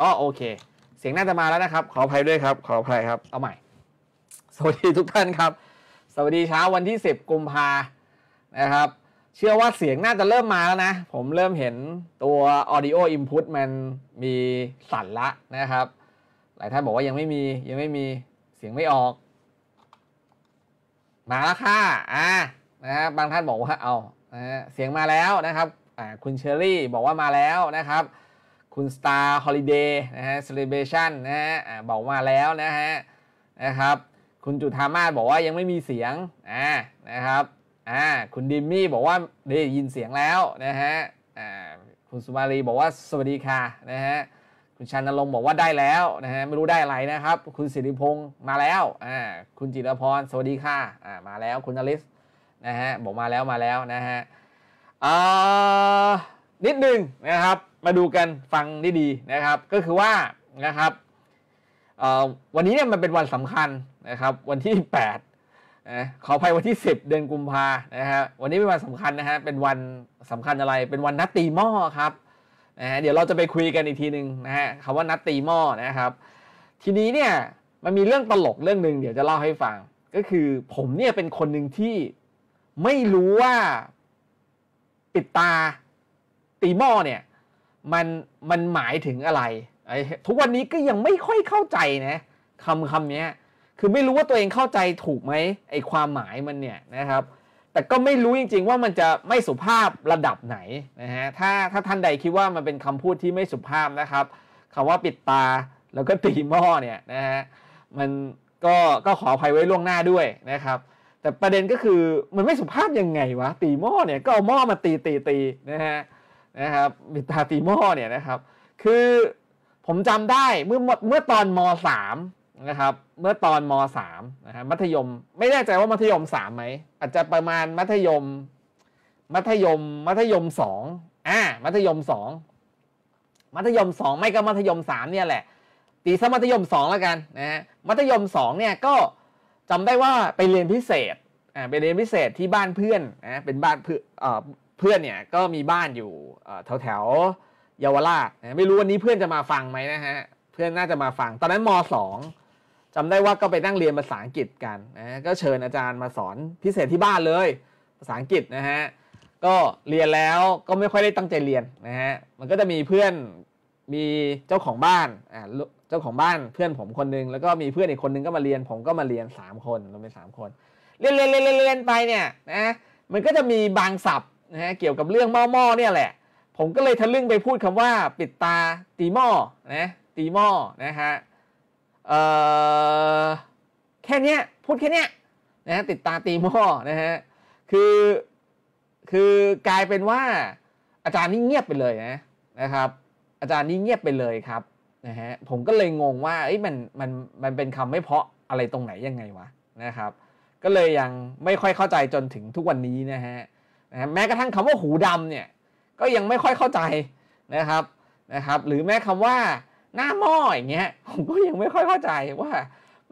อ๋อโอเคเสียงน่าจะมาแล้วนะครับ ขออภัยด้วยครับ ขออภัยครับเอาใหม่สวัสดีทุกท่านครับ สวัสดีเช้าวันที่ 10 กุมภานะครับ เชื่อว่าเสียงน่าจะเริ่มมาแล้วนะ ผมเริ่มเห็นตัว audio input มันมีสั่นละนะครับ หลายท่านบอกว่ายังไม่มียังไม่มีเสียงไม่ออก มาแล้วค่ะอ่านะฮะบบางท่านบอกว่าเอานะะเสียงมาแล้วนะครับอ่าคุณเชอรี่บอกว่ามาแล้วนะครับคุณ Star Holiday นะฮะ Celebration นะฮะบอกมาแล้วนะฮะนะครับคุณจุธามาศบอกว่ายังไม่มีเสียงอ่านะครับอ่าคุณดิมมี่บอกว่าได้ยินเสียงแล้วนะฮะอ่าคุณสุมาลีบอกว่าสวัสดีค่ะนะฮะคุณชันนลงบอกว่าได้แล้วนะฮะไม่รู้ได้อะไรนะครับ คุณสิริพงศ์มาแล้วอ่าคุณจิรพรสวัสดีค่ะอ่ามาแล้ว คุณอลิสนะฮะบอกมาแล้วมาแล้วนะฮะอ่านิดหนึ่งนะครับมาดูกันฟังดีๆนะครับ ก็คือว่านะครับวันนี้เนี่ยมันเป็นวันสำคัญนะครับ วันที่8นะขออภัยวันที่ 10 เดือนกุมภานะฮะวันนี้เป็นวันสำคัญนะฮะเป็นวันสำคัญอะไรเป็นวันนัดตีหม้อครับนะฮะเดี๋ยวเราจะไปคุยกันอีกทีหนึ่งนะฮะคำว่านัดตีหม้อนะครับ ทีนี้เนี่ยมันมีเรื่องตลกเรื่องหนึ่งเดี๋ยวจะเล่าให้ฟัง ก็คือผมเนี่ยเป็นคนหนึ่งที่ไม่รู้ว่าปิดตาตีหม้อเนี่ยมันมันหมายถึงอะไรไอ้ทุกวันนี้ก็ยังไม่ค่อยเข้าใจนะคำคำนี้คือไม่รู้ว่าตัวเองเข้าใจถูกไหมไอ้ความหมายมันเนี่ยนะครับ แต่ก็ไม่รู้จริง ๆว่ามันจะไม่สุภาพระดับไหนนะฮะถ้าถ้าท่านใดคิดว่ามันเป็นคำพูดที่ไม่สุภาพนะครับคำว่าปิดตา แล้วก็ตีหม้อเนี่ยนะฮะมันก็ก็ขออภัยไว้ล่วงหน้าด้วยนะครับ แต่ประเด็นก็คือมันไม่สุภาพยังไงวะตีหม้อเนี่ยก็เอาหม้อมาตีตีตีนะฮะนะครับบิตาติโมเนี่ยนะครับคือผมจำได้เมื่อเมื่อตอนม .3 นะครับเมื่อตอนม .3 นะฮะมัธยมไม่แน่ใจว่ามัธยม3ไหมอาจจะประมาณมัธยม มัธยมมัธยม2อ่ามัธยม 2 มัธยม 2 ไม่ก็มัธยม3เนี่ยแหละตีสมัธยม2แล้วกันนะฮะมัธยม2เนี่ยก็จำได้ว่าไปเรียนพิเศษอ่าไปเรียนพิเศษที่บ้านเพื่อนนะเป็นบ้านเพื่อเพื่อนเนี่ยก็มีบ้านอยู่แถวแถวเยาวราชไม่รู้วันนี้เพื่อนจะมาฟังไหมนะฮะเพื่อนน่าจะมาฟังตอนนั้นมสองจำได้ว่าก็ไปนั่งเรียนภาษาอังกฤษกันนะก็เชิญอาจารย์มาสอนพิเศษที่บ้านเลยภาษาอังกฤษนะฮะก็เรียนแล้วก็ไม่ค่อยได้ตั้งใจเรียนนะฮะมันก็จะมีเพื่อนมีเจ้าของบ้านอ่าเจ้าของบ้านเพื่อนผมคนนึงแล้วก็มีเพื่อนอีกคนนึงก็มาเรียนผมก็มาเรียน 3 คนรวมเป็นสคนเรียนเรียนเรียนเรียนไปเนี่ยนะมันก็จะมีบางศัพท์นะฮะเกี่ยวกับเรื่องหม้อหม้อเนี่ยแหละผมก็เลยทะลึ่งไปพูดคำว่าปิดตาตีหม้อนะตีหม้อนะฮะเออ่แค่นี้พูดแค่นี้นะติดตาตีหม้อนะฮะคือคือกลายเป็นว่าอาจารย์นี่เงียบไปเลยนะนะครับอาจารย์นี่เงียบไปเลยครับนะฮะผมก็เลยงงว่าเอ้ยมันมันมันเป็นคำไม่เพาะอะไรตรงไหนยังไงวะนะครับก็เลยยังไม่ค่อยเข้าใจจนถึงทุกวันนี้นะฮะนะแม้กระทั่งคำว่าหูดำเนี่ยก็ยังไม่ค่อยเข้าใจนะครับนะครับ หรือแม้คำว่าหน้าหม้ออย่างเงี้ยผมก็ยังไม่ค่อยเข้าใจว่า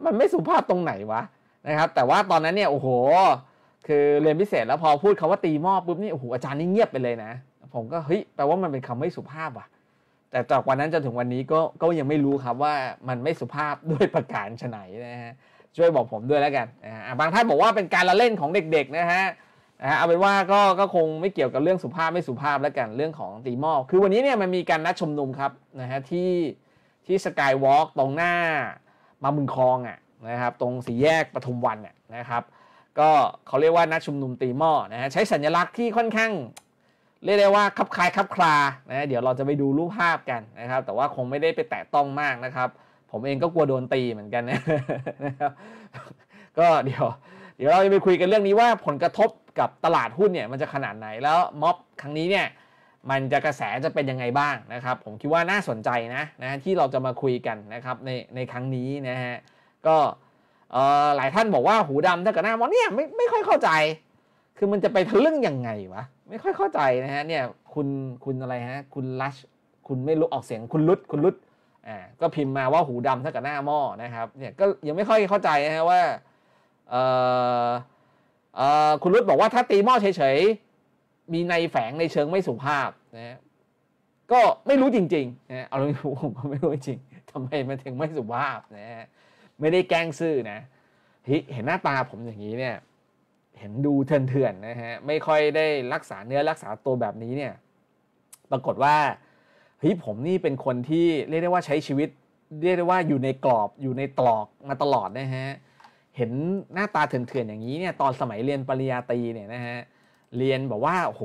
มันไม่สุภาพตรงไหนวะนะครับ แต่ว่าตอนนั้นเนี่ยโอ้โห คือเรียนพิเศษแล้วพอพูดคำว่าตีหม้อปุ๊บนี่โอ้โหอาจารย์นี่เงียบไปเลยนะ ผมก็เฮ้ยแปลว่ามันเป็นคำไม่สุภาพว่ะแต่จากวันนั้นจนถึงวันนี้ก็ก็ยังไม่รู้ครับว่ามันไม่สุภาพด้วยประการไหนนะฮะช่วยบอกผมด้วยแล้วกันนะบางท่านบอกว่าเป็นการละเล่นของเด็ก ๆนะฮะนะฮะเอาเป็นว่าก็ก็คงไม่เกี่ยวกับเรื่องสุภาพไม่สุภาพแล้วกันเรื่องของตีมอคือวันนี้เนี่ยมันมีการนัดชุมนุมครับนะฮะที่ที่สกายวอล์กตรงหน้า มามุงคลองอ่ะนะครับตรงสี่แยกปทุมวันอะ่ะนะครับก็เขาเรียกว่านัดชุมนุมตีมอนะฮะใช้สัญลักษณ์ที่ค่อนข้าง เรียกได้ว่าคับคายคับคลานะเดี๋ยวเราจะไปดูรูปภาพกันนะครับแต่ว่าคงไม่ได้ไปแตะต้องมากนะครับผมเองก็กลัวโดนตีเหมือนกันนะครับก็เดี๋ยว เดี๋ยวเราจะไปคุยกันเรื่องนี้ว่าผลกระทบกับตลาดหุ้นเนี่ยมันจะขนาดไหน แล้วม็อบครั้งนี้เนี่ยมันจะกระแสจะเป็นยังไงบ้างนะครับ ผมคิดว่าน่าสนใจนะนะที่เราจะมาคุยกันนะครับในในครั้งนี้นะฮะก็หลายท่านบอกว่าหูดำเท่ากับหน้ามอนเนี่ยไม่ไม่ค่อยเข้าใจ คือมันจะไปทะลึ่งยังไงวะไม่ค่อยเข้าใจนะฮะเนี่ยคุณคุณอะไรฮะคุณลัชคุณไม่รู้ออกเสียงคุณลุดคุณลุดอ่าก็พิมพ์มาว่าหูดำเท่ากับหน้าหม้อนะครับเนี่ยก็ยังไม่ค่อยเข้าใจนะฮะว่าเอ่อคุณรุตบอกว่าถ้าตีหม้อเฉยๆ มีในแฝงในเชิงไม่สุภาพนะก็ไม่รู้จริงๆนะเอาลงรู้ผมก็ไม่รู้จริงทำไมมันถึงไม่สุภาพนะไม่ได้แกล้งซื่อนะเห็นหน้าตาผมอย่างนี้เนี่ยเห็นดูเถื่อนๆนะฮะไม่ค่อยได้รักษาเนื้อรักษาตัวแบบนี้เนี่ย ปรากฏว่าเฮ้ยผมนี่เป็นคนที่เรียกได้ว่าใช้ชีวิตเรียกได้ว่าอยู่ในกรอบอยู่ในตรอกมาตลอดนะฮะเห็นหน้าตาเถื่อนๆอย่างนี้เนี่ยตอนสมัยเรียนปริญญาตรีเนี่ยนะฮะเรียนแบบว่าโห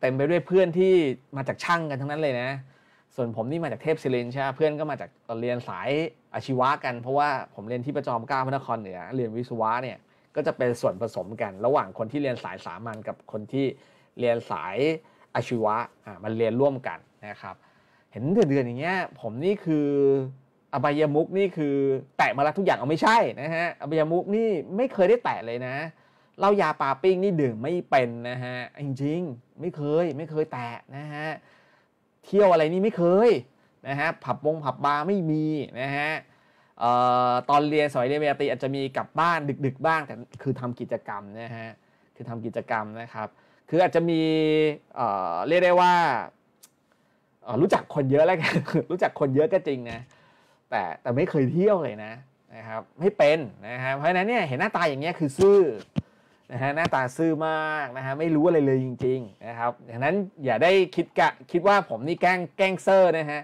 เต็มไปด้วยเพื่อนที่มาจากช่างกันทั้งนั้นเลยนะ ส่วนผมนี่มาจากเทพศิรินใช่เพื่อนก็มาจากตอนเรียนสายอาชีวะกัน เพราะว่าผมเรียนที่ประจอมเก้าพระนครเหนือเรียนวิศวะเนี่ยก็จะเป็นส่วนผสมกันระหว่างคนที่เรียนสายสามัญกับคนที่เรียนสายอาชีวะอ่ามันเรียนร่วมกันนะครับเห็นเดือนๆอย่างเงี้ยผมนี่คืออบายมุกนี่คือแตะมาแล้วทุกอย่างเอาไม่ใช่นะฮะอบายมุกนี่ไม่เคยได้แตะเลยนะเล่ายาปาปิ้งนี่ดื่มไม่เป็นนะฮะจริงๆไม่เคยไม่เคยแตะนะฮะเที่ยวอะไรนี่ไม่เคยนะฮะผับวงผับบาร์ไม่มีนะฮะตอนเรียนสมัยเรียนปราตีอาจจะมีกลับบ้านดึกๆ บ้างแต่คือทำกิจกรรมนะฮะคือทำกิจกรรมนะครับ คืออาจจะมีเรียกได้ว่ารู้จักคนเยอะแล้วกันรู้จักคนเยอะก็จริงนะแต่แต่ไม่เคยเที่ยวเลยนะนะครับไม่เป็นนะฮะเพราะฉะนั้นเนี่ยเห็นหน้าตาอย่างเงี้ยคือซื่อนะฮะหน้าตาซื่อมากนะฮะไม่รู้อะไรเลยจริงๆนะครับดังนั้นอย่าได้คิดกะคิดว่าผมนี่แกล้งแกล้งเซอร์นะฮะ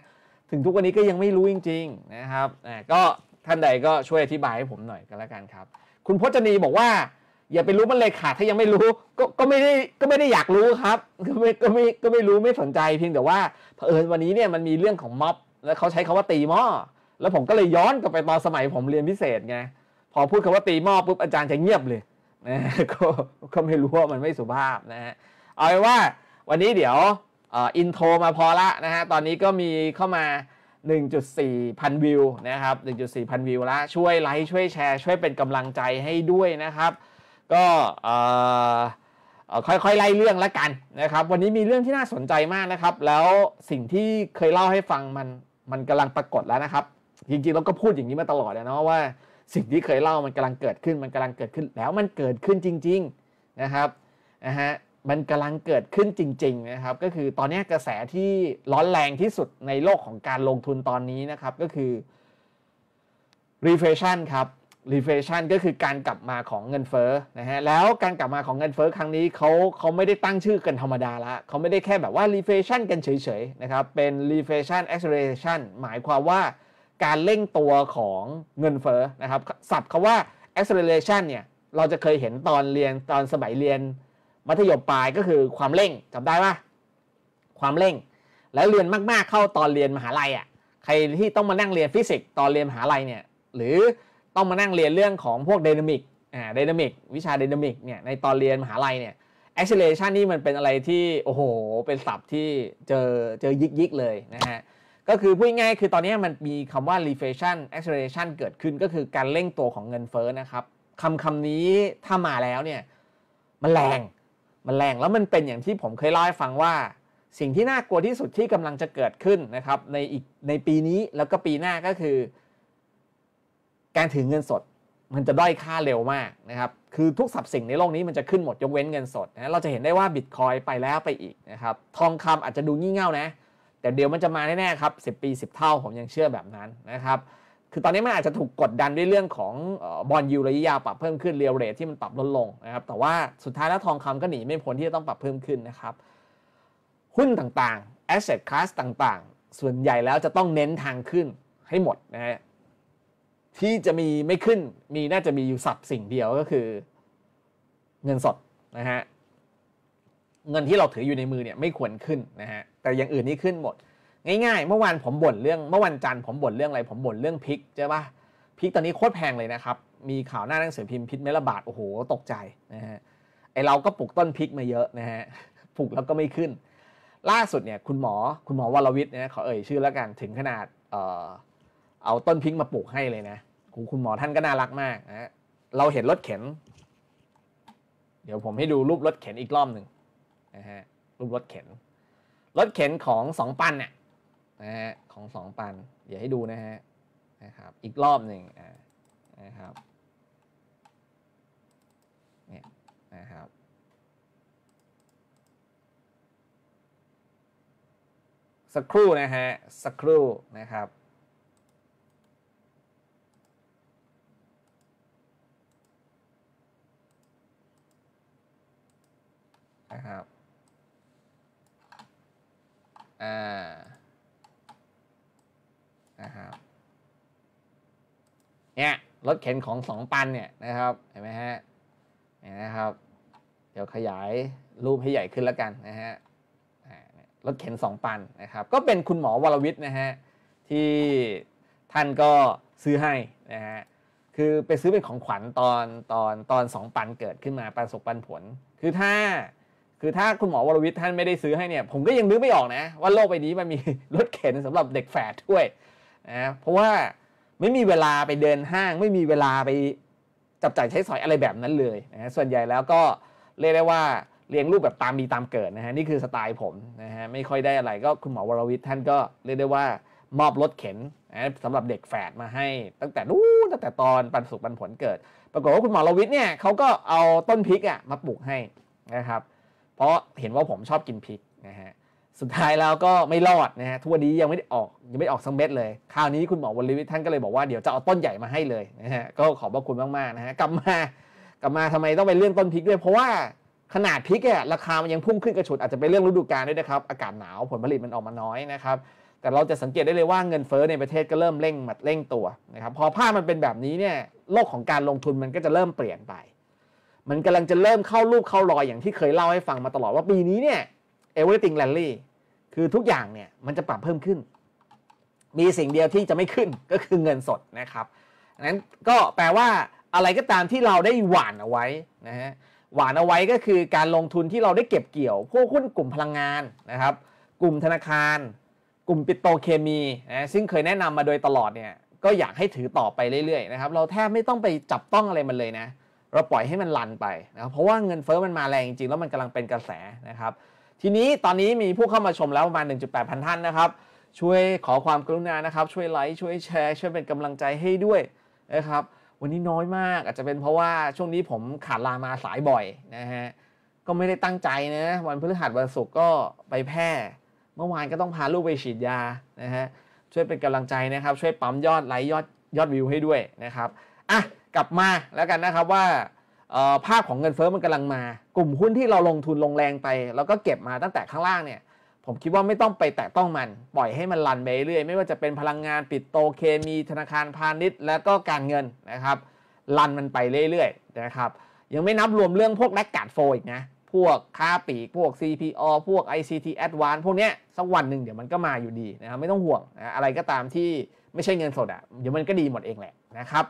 ถึงทุกวันนี้ก็ยังไม่รู้จริงๆนะครับก็ท่านใดก็ช่วยอธิบายให้ผมหน่อยก็แล้วกันครับ คุณพจนีบอกว่า อย่าไปรู้มันเลยค่ะถ้ายังไม่รู้ก็ก็ไม่ได้ก็ไม่ได้อยากรู้ครับก็ไม่ก็ไม่ก็ไม่รู้ไม่สนใจเพียงแต่ว่าเผอิญวันนี้เนี่ยมันมีเรื่องของม็อบแล้วเขาใช้คาว่าตีหม้อแล้วผมก็เลยย้อนกลับไปตอนสมัยผมเรียนพิเศษไงพอพูดคำาว่าตีหม้อปุ๊บอาจารย์จะเงียบเลยนะก็ก็ไม่รู้ว่ามันไม่สุภาพนะฮะเอาเว้ว่าวันนี้เดี๋ยวอินโทรมาพอละนะฮะตอนนี้ก็มีเข้ามา 1.4 พันวิวนะครับ 1.4 พันวิวละช่วยไลค์ช่วยแชร์ช่วยเป็นกำลังใจให้ด้วยนะครับ ก็ค่อยๆไล่เรื่องละกันนะครับ วันนี้มีเรื่องที่น่าสนใจมากนะครับ แล้วสิ่งที่เคยเล่าให้ฟังมันมันกำลังปรากฏแล้วนะครับจริงๆเราก็พูดอย่างนี้มาตลอดเลเนาะว่าสิ่งที่เคยเล่ามันกำลังเกิดขึ้น มันกำลังเกิดขึ้นแล้วมันเกิดขึ้นจริงๆนะครับนะฮะมันกำลังเกิดขึ้นจริงๆนะครับก็คือตอนนี้กระแสที่ร้อนแรงที่สุดในโลกของการลงทุนตอนนี้นะครับก็คือ reflation ครับ reflation ก็คือการกลับมาของเงินเฟ้อนะฮะแล้วการกลับมาของเงินเฟ้อครั้งนี้เขาเขาไม่ได้ตั้งชื่อกันธรรมดาละเขาไม่ได้แค่แบบว่า reflation กันเฉยๆนะครับเป็น reflation acceleration หมายความว่าการเร่งตัวของเงินเฟ้อนะครับสับคาว่า acceleration เนี่ยเราจะเคยเห็นตอนเรียนตอนสมัยเรียนมัธยมปลายก็คือความเร่งจำได้ปะความเร่ง แล้วเรียนมากๆเข้าตอนเรียนมหาลัยอ่ะใครที่ต้องมานั่งเรียนฟิสิกส์ตอนเรียนมหาลัยเนี่ยหรือต้องมานั่งเรียนเรื่องของพวกเดนามิกอ่าไดนามิกวิชาเดนามิกเนี่ยในตอนเรียนมหาลัยเนี่ย acceleration นี่มันเป็นอะไรที่โอ้โหเป็นศัพท์ที่เจอเจอยิกๆ เลยนะฮะก็คือพูดง่ายคือตอนนี้มันมีคำว่า reflation acceleration เกิดขึ้นก็คือการเร่งตัวของเงินเฟ้อนะครับคำคำนี้ถ้ามาแล้วเนี่ย มันแรง มันแรงแล้วมันเป็นอย่างที่ผมเคยเล่าให้ฟังว่า สิ่งที่น่ากลัวที่สุดที่กำลังจะเกิดขึ้นนะครับ ในอีกในปีนี้แล้วก็ปีหน้าก็คือ การถือเงินสด มันจะด้อยค่าเร็วมากนะครับคือทุกสับสิ่งในโลกนี้มันจะขึ้นหมดยกเว้นเงินสดนะเราจะเห็นได้ว่าบิตคอยไปแล้วไปอีกนะครับทองคำอาจจะดูงี่เง่านะแต่เดี๋ยวมันจะมาแน่ๆครับ 10 ปี 10 เท่าผมยังเชื่อแบบนั้นนะครับ คือตอนนี้มันอาจจะถูกกดดันด้วยเรื่องของบอลยูระยะยาวปรับเพิ่มขึ้นเรียวเรทที่มันปรับลดลงนะครับ แต่ว่าสุดท้ายแล้วทองคำก็หนีไม่พ้นที่จะต้องปรับเพิ่มขึ้นนะครับ หุ้นต่างๆ asset class ต่างๆ ส่วนใหญ่แล้วจะต้องเน้นทางขึ้นให้หมดนะฮะที่จะมีไม่ขึ้นมีน่าจะมีอยู่สับสิ่งเดียวก็คือ เงินสดนะฮะเงินที่เราถืออยู่ในมือเนี่ยไม่ควรขึ้นนะฮะแต่อย่างอื่นนี่ขึ้นหมดง่าย ๆ เมื่อวานผมบ่นเรื่อง เมื่อวันจันทร์ผมบ่นเรื่องอะไร ผมบ่นเรื่องพริกใช่ปะพริกตอนนี้โคตรแพงเลยนะครับ มีข่าวหน้าหนังสือพิมพ์พิษเมลบาทโอ้โห ตกใจนะฮะ ไอเราก็ปลูกต้นพริกมาเยอะนะฮะ ปลูกแล้วก็ไม่ขึ้น ล่าสุดเนี่ย คุณหมอ คุณหมอวรวิทย์นะเขาเอ่ยชื่อแล้วกัน ถึงขนาดเออเอาต้นพริกมาปลูกให้เลยนะ คุณหมอท่านก็น่ารักมากนะเราเห็นรถเข็น เดี๋ยวผมให้ดูรูปรถเข็นอีกรอบหนึ่งนะฮะ รูปรถเข็นรถเข็นของสองปันเนี่ยนะฮะของสองปันเดี๋ยวให้ดูนะฮะนะครับ อีกรอบหนึ่งนะครับเนี่ยนะครับสักครู่นะฮะสักครู่นะครับ นะครับอนะครับเนี่ยรถเข็นของสองปันเนี่ยนะครับเห็นไหมฮะเนี่นะครับ เดี๋ยวขยายรูปให้ใหญ่ขึ้นแล้วกันนะฮะรถเข็นสองปันนะครับ ก็เป็นคุณหมอวรวิทย์นะฮะที่ท่านก็ซื้อให้นะฮะคือไปซื้อเป็นของขวัญตอนตอนตอนสองปันเกิดขึ้นมาปันสุกปันผลคือถ้าคือถ้าคุณหมอวรวิทย์ท่านไม่ได้ซื้อให้เนี่ยผมก็ยังนึกไม่ออกนะ ว่าโลกใบนี้มันมีรถเข็น สำหรับเด็กแฝดด้วยนะเพราะว่าไม่มีเวลาไปเดินห้าง ไม่มีเวลาไป จับจ่ายใช้สอยอะไรแบบนั้นเลยนะส่วนใหญ่แล้วก็เรียกได้ว่าเลี้ยงลูกแบบตามมีตามเกิดนะฮะนี่คือสไตล์ผมนะฮะไม่ค่อยได้อะไร ก็คุณหมอวรวิทย์ท่านก็เรียกได้ว่ามอบรถเข็นนะสำหรับเด็กแฝดมาให้ ตั้งแต่นู้นตั้งแต่ตอนปันสุกปันผลเกิด ปรากฏว่าคุณหมอวรวิทย์เนี่ยเขาก็เอาต้นพริกอ่ะมาปลูกให้นะครับเพราะเห็นว่าผมชอบกินพริกนะฮะ สุดท้ายแล้วก็ไม่รอดนะฮะทุกวันนี้ยังไม่ได้ออกยังไม่ออกสังเม็ดเลยคราวนี้คุณหมอวลิวิทท่านก็เลยบอกว่าเดี๋ยวจะเอาต้นใหญ่มาให้เลยนะฮะก็ขอบพระคุณมากๆนะฮะกลับมากลับมาทำไมต้องไปเรื่องต้นพริกด้วยเพราะว่าขนาดพริกอะราคามันยังพุ่งขึ้นกระฉุดอาจจะเป็นเรื่องฤดูกาลด้วยนะครับอากาศหนาวผลผลิตมันออกมาน้อยนะครับแต่เราจะสังเกตได้เลยว่าเงินเฟ้อในประเทศก็เริ่มเร่งมัดเร่งตัวนะครับพอภาพมันเป็นแบบนี้เนี่ยโลกของการลงทุนมันก็จะเริ่มเปลี่ยนไปมันกำลังจะเริ่มเข้ารูปเข้ารอยอย่างที่เคยเล่าให้ฟังมาตลอดว่าปีนี้เนี่ย everything rally คือทุกอย่างเนี่ยมันจะปรับเพิ่มขึ้น มีสิ่งเดียวที่จะไม่ขึ้นก็คือเงินสดนะครับนั้นก็แปลว่าอะไรก็ตามที่เราได้หวานเอาไว้นะฮะหวานเอาไว้ก็คือการลงทุนที่เราได้เก็บเกี่ยวพวกหุ้นกลุ่มพลังงานนะครับ กลุ่มธนาคาร กลุ่มปิโตเคมีนะซึ่งเคยแนะนำมาโดยตลอดเนี่ยก็อยากให้ถือต่อไปเรื่อยๆนะครับเราแทบไม่ต้องไปจับต้องอะไรมันเลยนะเราปล่อยให้มันลันไปนะครับเพราะว่าเงินเฟอ้อมันมาแรงจริงๆแล้วมันกำลังเป็นกระแสนะครับทีนี้ตอนนี้มีผู้เข้ามาชมแล้วประมาณ 1.8พันท่านนะครับช่วยขอความกรุณานะครับช่วยไลค์ช่วยแชร์ช่วยเป็นกำลังใจให้ด้วยนะครับวันนี้น้อยมากอาจจะเป็น เพราะว่าช่วงนี้ผมขาดลามาสายบ่อยนะฮะก็ไม่ได้ตั้งใจนะวันพฤหัสวันศุกร์ก็ไปแพร่เมื่อวานก็ต้องพาลูกไปฉีดยานะฮะช่วยเป็นกำลังใจนะครับ ช่วยปั๊มยอดไลค์ยอดยอดวิวให้ด้วยนะครับอ่ะกลับมาแล้วกันนะครับว่าภาพของเงินเฟอ้อมันกำลังมากลุ่มหุ้นที่เราลงทุนลงแรงไปแล้วก็เก็บมาตั้งแต่ข้างล่างเนี่ย ผมคิดว่าไม่ต้องไปแตะต้องมันปล่อยให้มันรันไปเรื่อยไม่ว่าจะเป็นพลังงานปิดโตเคมีธนาคารพาณิชย์ แล้วก็การเงินนะครับรันมันไปเรื่อยๆนะครับ ยังไม่นับรวมเรื่องพวกแลกการโฟอีกนะพวกค้าปีกพวก CPO พวก ICT Advance พวกเนี้ยสักวันหนึ่งเดี๋ยวมันก็มาอยู่ดีนะครับไม่ต้องห่วงนะอะไรก็ตามที่ไม่ใช่เงินสดอะ่ะเดี๋ยวมันก็ดีหมดเองแหละนะครับ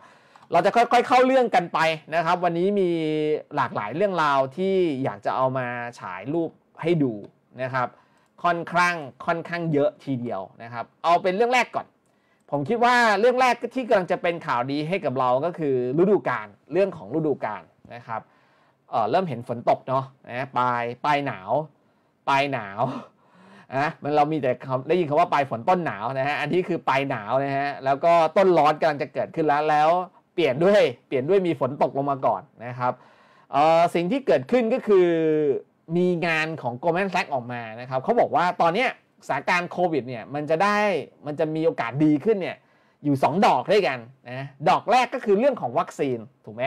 เราจะค่อยๆ เข้าเรื่องกันไปนะครับ วันนี้มีหลากหลายเรื่องราวที่อยากจะเอามาฉายรูปให้ดูนะครับ ค่อนข้างค่อนข้างเยอะทีเดียวนะครับ เอาเป็นเรื่องแรกก่อน ผมคิดว่าเรื่องแรกที่กำลังจะเป็นข่าวดีให้กับเราก็คือฤดูกาลเรื่องของฤดูกาลนะครับเเริ่มเห็นฝนตกเนาะนะปลาย ปลายหนาว ปลายหนาวนะมันเรามีแต่ได้ยินคำว่าปลายฝนต้นหนาวนะฮะ อันนี้คือปลายหนาวนะฮะ แล้วก็ต้นร้อนกำลังจะเกิดขึ้นแล้ว แล้วเปลี่ยนด้วย เปลี่ยนด้วยมีฝนตกลงมาก่อนนะครับสิ่งที่เกิดขึ้นก็คือมีงานของ Goldman Sachs ออกมานะครับเขาบอกว่าตอนนี้สถานการณ์โควิดเนี่ย มันจะได้มันจะมีโอกาสดีขึ้นเนี่ย อยู่2 ดอกด้วยกันนะดอกแรกก็คือเรื่องของวัคซีน ถูกไหม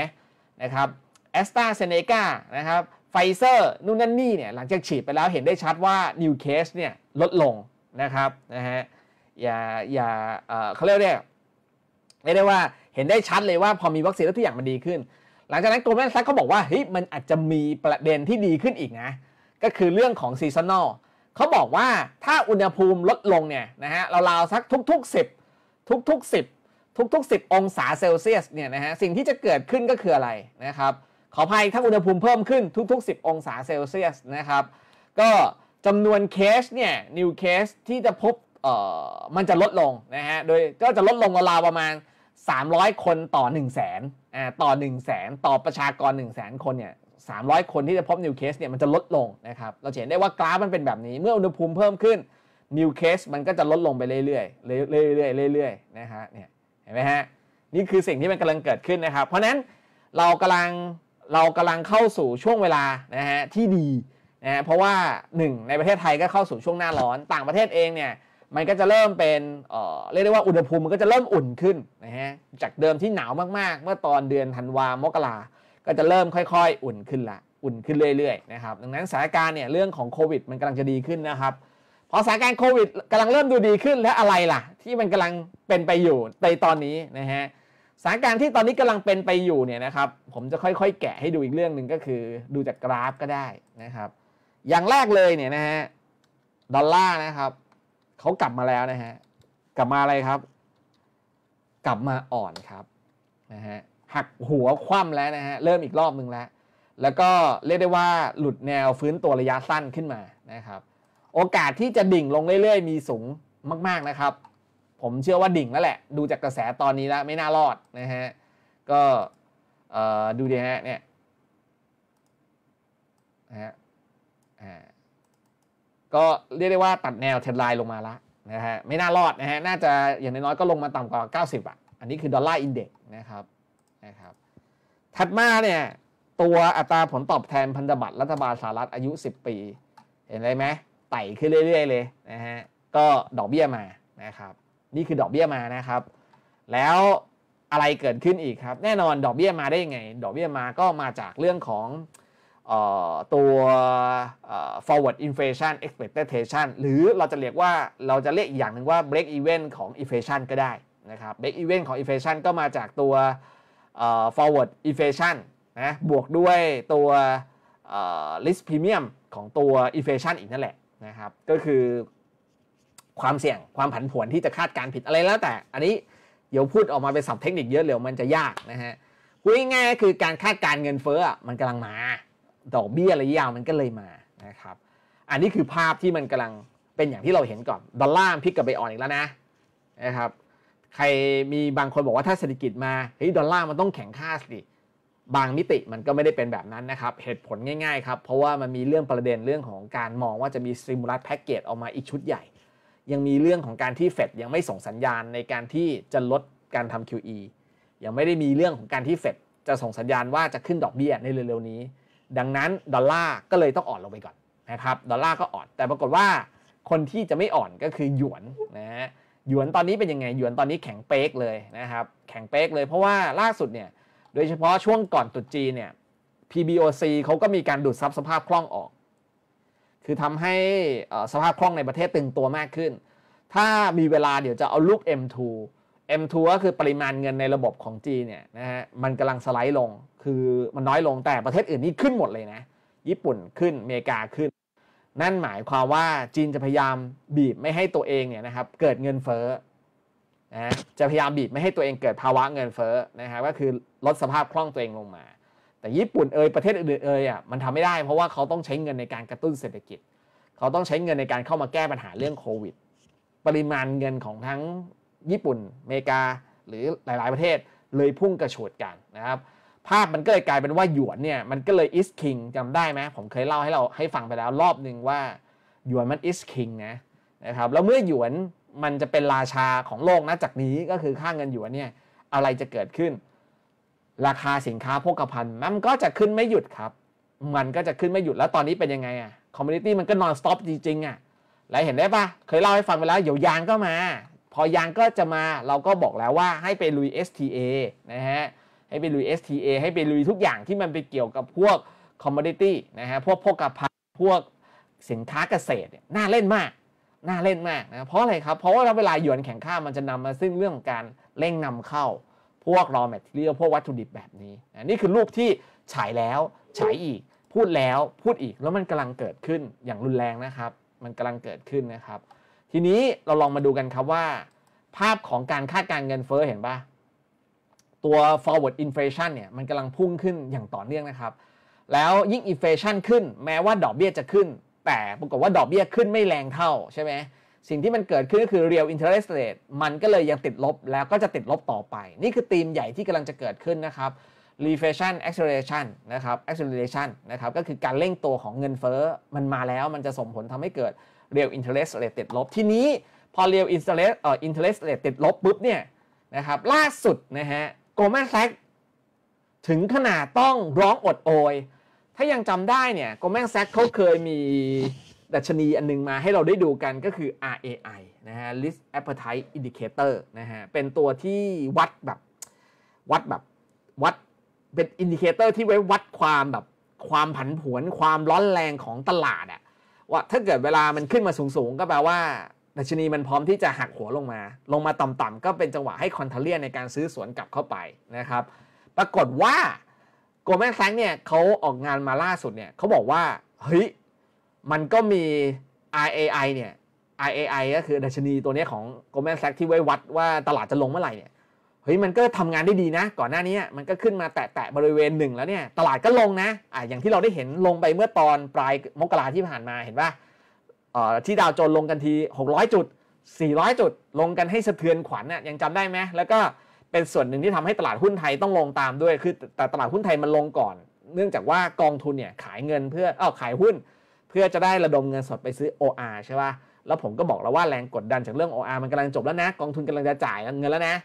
นะครับแอสตราเซเนกานะครับไฟเซอร์นู่นนั่นนี่เนี่ย หลังจากฉีดไปแล้วเห็นได้ชัดว่านิวเคสเนี่ยลดลงนะครับนะฮะอย่าอย่าเขาเรียกเรียกียกได้ว่าเห็นได้ชัดเลยว่าพอมีวัคซีนแล้วทุกอย่างมันดีขึ้น หลังจากนั้นโกลแมนแซกขาบอกว่าเฮ้ยมันอาจจะมีประเด็นที่ดีขึ้นอีกนะก็คือเรื่องของซีซันอลเขาบอกว่าถ้าอุณหภูมิลดลงเนี่ยนะฮะเราวๆสักทุกๆ 10 ทุกๆ 10 ทุกๆ 10 องศาเซลเซียสเนี่ยนะฮะ สิ่งที่จะเกิดขึ้นก็คืออะไรนะครับ ขออภัยถ้าอุณหภูมิเพิ่มขึ้นทุกๆ 10 องศาเซลเซียสนะครับก็จำนวนเคสเนี่ยนิวเคสที่จะพบเอ่อมันจะลดลงนะฮะ โดยก็จะลดลงราวประมาณ 300 คนต่อ1 0 0 0 0แสนอ่า ต่อ1 0 0 0 0แสนต่อประชากร 1 0 0 0 0แสนคนเนี่ย300 คนที่จะพบนิวเคสเนี่ยมันจะลดลงนะครับ เราเห็นได้ว่ากราฟมันเป็นแบบนี้ เมื่ออุณหภูมิเพิ่มขึ้นนิวเคส มันก็จะลดลงไปเรื่อยๆเรื่อยๆเรื่อยๆนะฮะ เนี่ย เห็นไหมฮะ นี่คือสิ่งที่มันกำลังเกิดขึ้นนะครับ เพราะนั้นเรากำลังเรากำลังเข้าสู่ช่วงเวลานะฮะที่ดีนะเพราะว่า 1 ในประเทศไทยก็เข้าสู่ช่วงหน้าร้อนต่างประเทศเองเนี่ยมันก็จะเริ่มเป็นเเรียกได้ว่าอุณหภูมิมันก็จะเริ่มอุ่นขึ้นนะฮะ จากเดิมที่หนาวมาก ๆ เมื่อตอนเดือนธันวามกราก็จะเริ่มค่อยๆ อุ่นขึ้นละ อุ่นขึ้นเรื่อยๆนะครับ ดังนั้นสถานการณ์เนี่ยเรื่องของโควิดมันกำลังจะดีขึ้นนะครับพอสถานการณ์โควิดกำลังเริ่มดูดีขึ้นแล้วอะไรล่ะ ที่มันกำลังเป็นไปอยู่ในตอนนี้นะฮะ สถานการณ์ที่ตอนนี้กำลังเป็นไปอยู่เนี่ยนะครับ ผมจะค่อยๆแกะให้ดูอีกเรื่องหนึ่งก็คือ ดูจากกราฟก็ได้นะครับ อย่างแรกเลยเนี่ยนะฮะดอลลาร์นะครับเขากลับมาแล้วนะฮะ กลับมาอะไรครับ กลับมาอ่อนครับ นะฮะหักหัวคว่ำแล้วนะฮะ เริ่มอีกรอบหนึ่งแล้ว แล้วก็เรียกได้ว่าหลุดแนวฟื้นตัวระยะสั้นขึ้นมา นะครับ โอกาสที่จะดิ่ง ลงเรื่อย ๆ มีสูงมากๆนะครับ ผมเชื่อว่าดิ่งแล้วแหละ ดูจากกระแสตอนนี้แล้วไม่น่ารอดนะฮะ ก็ดูดีฮะเนี่ย นะฮะก็เรียกได้ว่าตัดแนวเทรนไลน์ลงมาละนะฮะไม่น่ารอดนะฮะน่าจะอย่างน้อยๆ ก็ลงมาต่ำกว่า 90อ่ะอันนี้คือดอลลาร์อินเด็ก์นะครับนะครับถัดมาเนี่ยตัวอัตราผลตอบแทนพันธบัตร รัฐบาลสหรัฐอายุ 10 ปี เห็นไหมไหมไต่ขึ้นเรื่อยๆเลยนะฮะก็ดอกเบี้ยมานะครับนี่คือดอกเบี้ยมานะครับ แล้วอะไรเกิดขึ้นอีกครับ แน่นอนดอกเบี้ยมาได้ยังไง ดอกเบี้ยมาก็มาจากเรื่องของตัว forward inflation expectation หรือเราจะเรียกว่า เราจะเรียกอีกอย่างหนึ่งว่า break even ของ inflation ก็ได้นะครับ break even ของ inflation ก็มาจากตัว forward inflation นะ บวกด้วยตัว risk premium ของตัว inflation อีกนั่นแหละนะครับ ก็คือความเสี่ยง ความผันผวนที่จะคาดการผิดอะไรแล้วแต่ อันนี้เดี๋ยวพูดออกมาเป็นสับเทคนิคเยอะเดี๋ยวมันจะยากนะฮะพูดง่ายๆคือการคาดการเงินเฟ้อมันกำลังมาดอกเบี้ยระยะยาวมันก็เลยมานะครับ อันนี้คือภาพที่มันกำลังเป็นอย่างที่เราเห็นก่อนดอลลาร์พลิกกลับไปอ่อนอีกแล้วนะนะครับใครมีบางคนบอกว่าถ้าเศรษฐกิจมาเฮ้ยดอลลาร์มันต้องแข็งค่าสิบางมิติมันก็ไม่ได้เป็นแบบนั้นนะครับ เหตุผลง่ายๆครับ เพราะว่ามันมีเรื่องประเด็นเรื่องของการมองว่าจะมีสซิมูลัสแพ็กเกจออกมาอีกชุดใหญ่ ยังมีเรื่องของการที่เฟดยังไม่ส่งสัญญาณในการที่จะลดการทำ QE ยังไม่ได้มีเรื่องของการที่เฟดจะส่งสัญญาณว่าจะขึ้นดอกเบี้ยในเร็วๆนี้ดังนั้นดอลลาร์ก็เลยต้องอ่อนลงไปก่อนนะครับดอลลาร์ก็อ่อน แต่ปรากฏว่าคนที่จะไม่อ่อนก็คือหยวนนะฮะหยวนตอนนี้เป็นยังไงหยวนตอนนี้แข็งเป๊กเลยนะครับแข็งเป๊กเลยเพราะว่าล่าสุดเนี่ยโดยเฉพาะช่วงก่อนตุดจีเนี่ย PBOC เขาก็มีการดูดซับสภาพคล่องออก คือทำให้สภาพคล่องในประเทศตึงตัวมากขึ้น ถ้ามีเวลาเดี๋ยวจะเอาลูก M2 M2 ก็คือปริมาณเงินในระบบของจีเนี่ยนะฮะมันกำลังสไลด์ลงคือมันน้อยลงแต่ประเทศอื่นนี่ขึ้นหมดเลยนะ ญี่ปุ่นขึ้นอเมริกาขึ้น นั่นหมายความว่าจีนจะพยายามบีบไม่ให้ตัวเองเนี่ยนะครับ เกิดเงินเฟ้อนะจะพยายามบีบไม่ให้ตัวเองเกิดภาวะเงินเฟ้อนะครับก็คือลดสภาพคล่องตัวเองลงมา แต่ญี่ปุ่นเอยประเทศอื่นเอยอ่ะมันทำไม่ได้ เพราะว่าเขาต้องใช้เงินในการกระตุ้นเศรษฐกิจ เขาต้องใช้เงินในการเข้ามาแก้ปัญหาเรื่องโควิด ปริมาณเงินของทั้งญี่ปุ่นอเมริกา หรือหลายๆประเทศเลยพุ่งกระฉจดกันนะครับภาพมันก็เลยกลายเป็นว่าหยวนเนี่ยมันก็เลย is king จำได้ไหมผมเคยเล่าให้เราให้ฟังไปแล้ว รอบหนึ่งว่าหยวนมัน is king นะนะครับแล้วเมื่อหยวนมันจะเป็นราชาของโลกนะจากนี้ก็คือค่าเงินหยวนเนี่ยอะไรจะเกิดขึ้น ราคาสินค้าโภคภัณฑ์มันก็จะขึ้นไม่หยุดครับ มันก็จะขึ้นไม่หยุดแล้วตอนนี้เป็นยังไงอะคอมมูนิตี้มันก็นอนสต็อปจริงๆอะแล้วเห็นได้ปะเคยเล่าให้ฟังไปแล้วเดี๋ยวยางก็มาพอยางก็จะมาเราก็บอกแล้วว่าให้ไปลุย STA นะฮะให้ไปลุย STA ให้ไปลุยทุกอย่างที่มันไปเกี่ยวกับพวกคอมมอดิตี้นะฮะพวกพวกกระพันพวกสินค้าเกษตรเนี่ยน่าเล่นมาก น่าเล่นมากนะเพราะอะไรครับเพราะว่าเวลาหยวนแข่งข้ามันจะนำมาซึ่งเรื่องการเร่งนำเข้า พวก raw material พวกวัตถุดิบแบบนี้นี่คือรูปที่ฉายแล้วฉายอีก พูดแล้วพูดอีกแล้วมันกำลังเกิดขึ้นอย่างรุนแรงนะครับมันกำลังเกิดขึ้นนะครับทีนี้เราลองมาดูกันครับว่า ภาพของการคาดการเงินเฟ้อเห็นปะตัว forward inflation เนี่ย มันกำลังพุ่งขึ้นอย่างต่อเนื่องนะครับ แล้วยิ่ง inflation ขึ้น แม้ว่าดอกเบี้ยจะขึ้น แต่ปรากฏว่าดอกเบี้ยขึ้นไม่แรงเท่าใช่ไหม สิ่งที่มันเกิดขึ้นก็คือ real interest rate มันก็เลยยังติดลบ แล้วก็จะติดลบต่อไป นี่คือธีมใหญ่ที่กำลังจะเกิดขึ้นนะครับ reflation acceleration นะครับ acceleration นะครับ ก็คือการเร่งตัวของเงินเฟ้อมันมาแล้ว มันจะส่งผลทำให้เกิด real interest rate ติดลบ ทีนี้พอ real interest เอ่อ interest rate ติดลบปุ๊บเนี่ยนะครับล่าสุดนะฮะโกลแมนแซกถึงขนาดต้องร้องอดโอย ถ้ายังจำได้เนี่ยโกลแมนแซกเขาเคยมีดัชนีอันนึงมาให้เราได้ดูกันก็คือ RAI นะฮะ l i s t Appetite Indicator นะฮะ เป็นตัวที่วัดแบบ วัดแบบวัดเป็นอินดิเคเตอร์ที่ไว้วัดความแบบความผันผวนความร้อนแรงของตลาดอะว่าถ้าเกิดเวลามันขึ้นมาสูงๆก็แปลว่าดัชนีมันพร้อมที่จะหักหัวลงมา ลงมาต่ำๆก็เป็นจังหวะให้คอนเทเลียในการซื้อสวนกลับเข้าไปนะครับปรากฏว่าโกลแมนแซงเนี่ยเขาออกงานมาล่าสุดเนี่ยเขาบอกว่า เฮ้ย มันก็มี RAI เนี่ย RAI ก็คือดัชนีตัวนี้ของ Goldman Sachs ที่ไว้วัดว่าตลาดจะลงเมื่อไหร่เนี่ยเฮ้ยมันก็ทำงานได้ดีนะก่อนหน้านี้มันก็ขึ้นมาแตะๆบริเวณหนึ่งแล้วเนี่ยตลาดก็ลงนะอ่ะอย่างที่เราได้เห็นลงไปเมื่อตอนปลายมกราที่ผ่านมาเห็นป่ะที่ดาวโจนลงกันที 600 จุด 400 จุดลงกันให้สะเทือนขวัญน่ะยังจำได้ไหมแล้วก็เป็นส่วนหนึ่งที่ทำให้ตลาดหุ้นไทยต้องลงตามด้วย คือ แต่ตลาดหุ้นไทยมันลงก่อน เนื่องจากว่ากองทุนเนี่ยขายเงินเพื่อเอ้าขายหุ้น เพื่อจะได้ระดมเงินสดไปซื้อ OR ใช่ป่ะ แล้วผมก็บอกแล้วว่าแรงกดดันจากเรื่อง OR มันกำลังจบแล้วนะ กองทุนกำลังจะจ่ายเงินแล้วนะ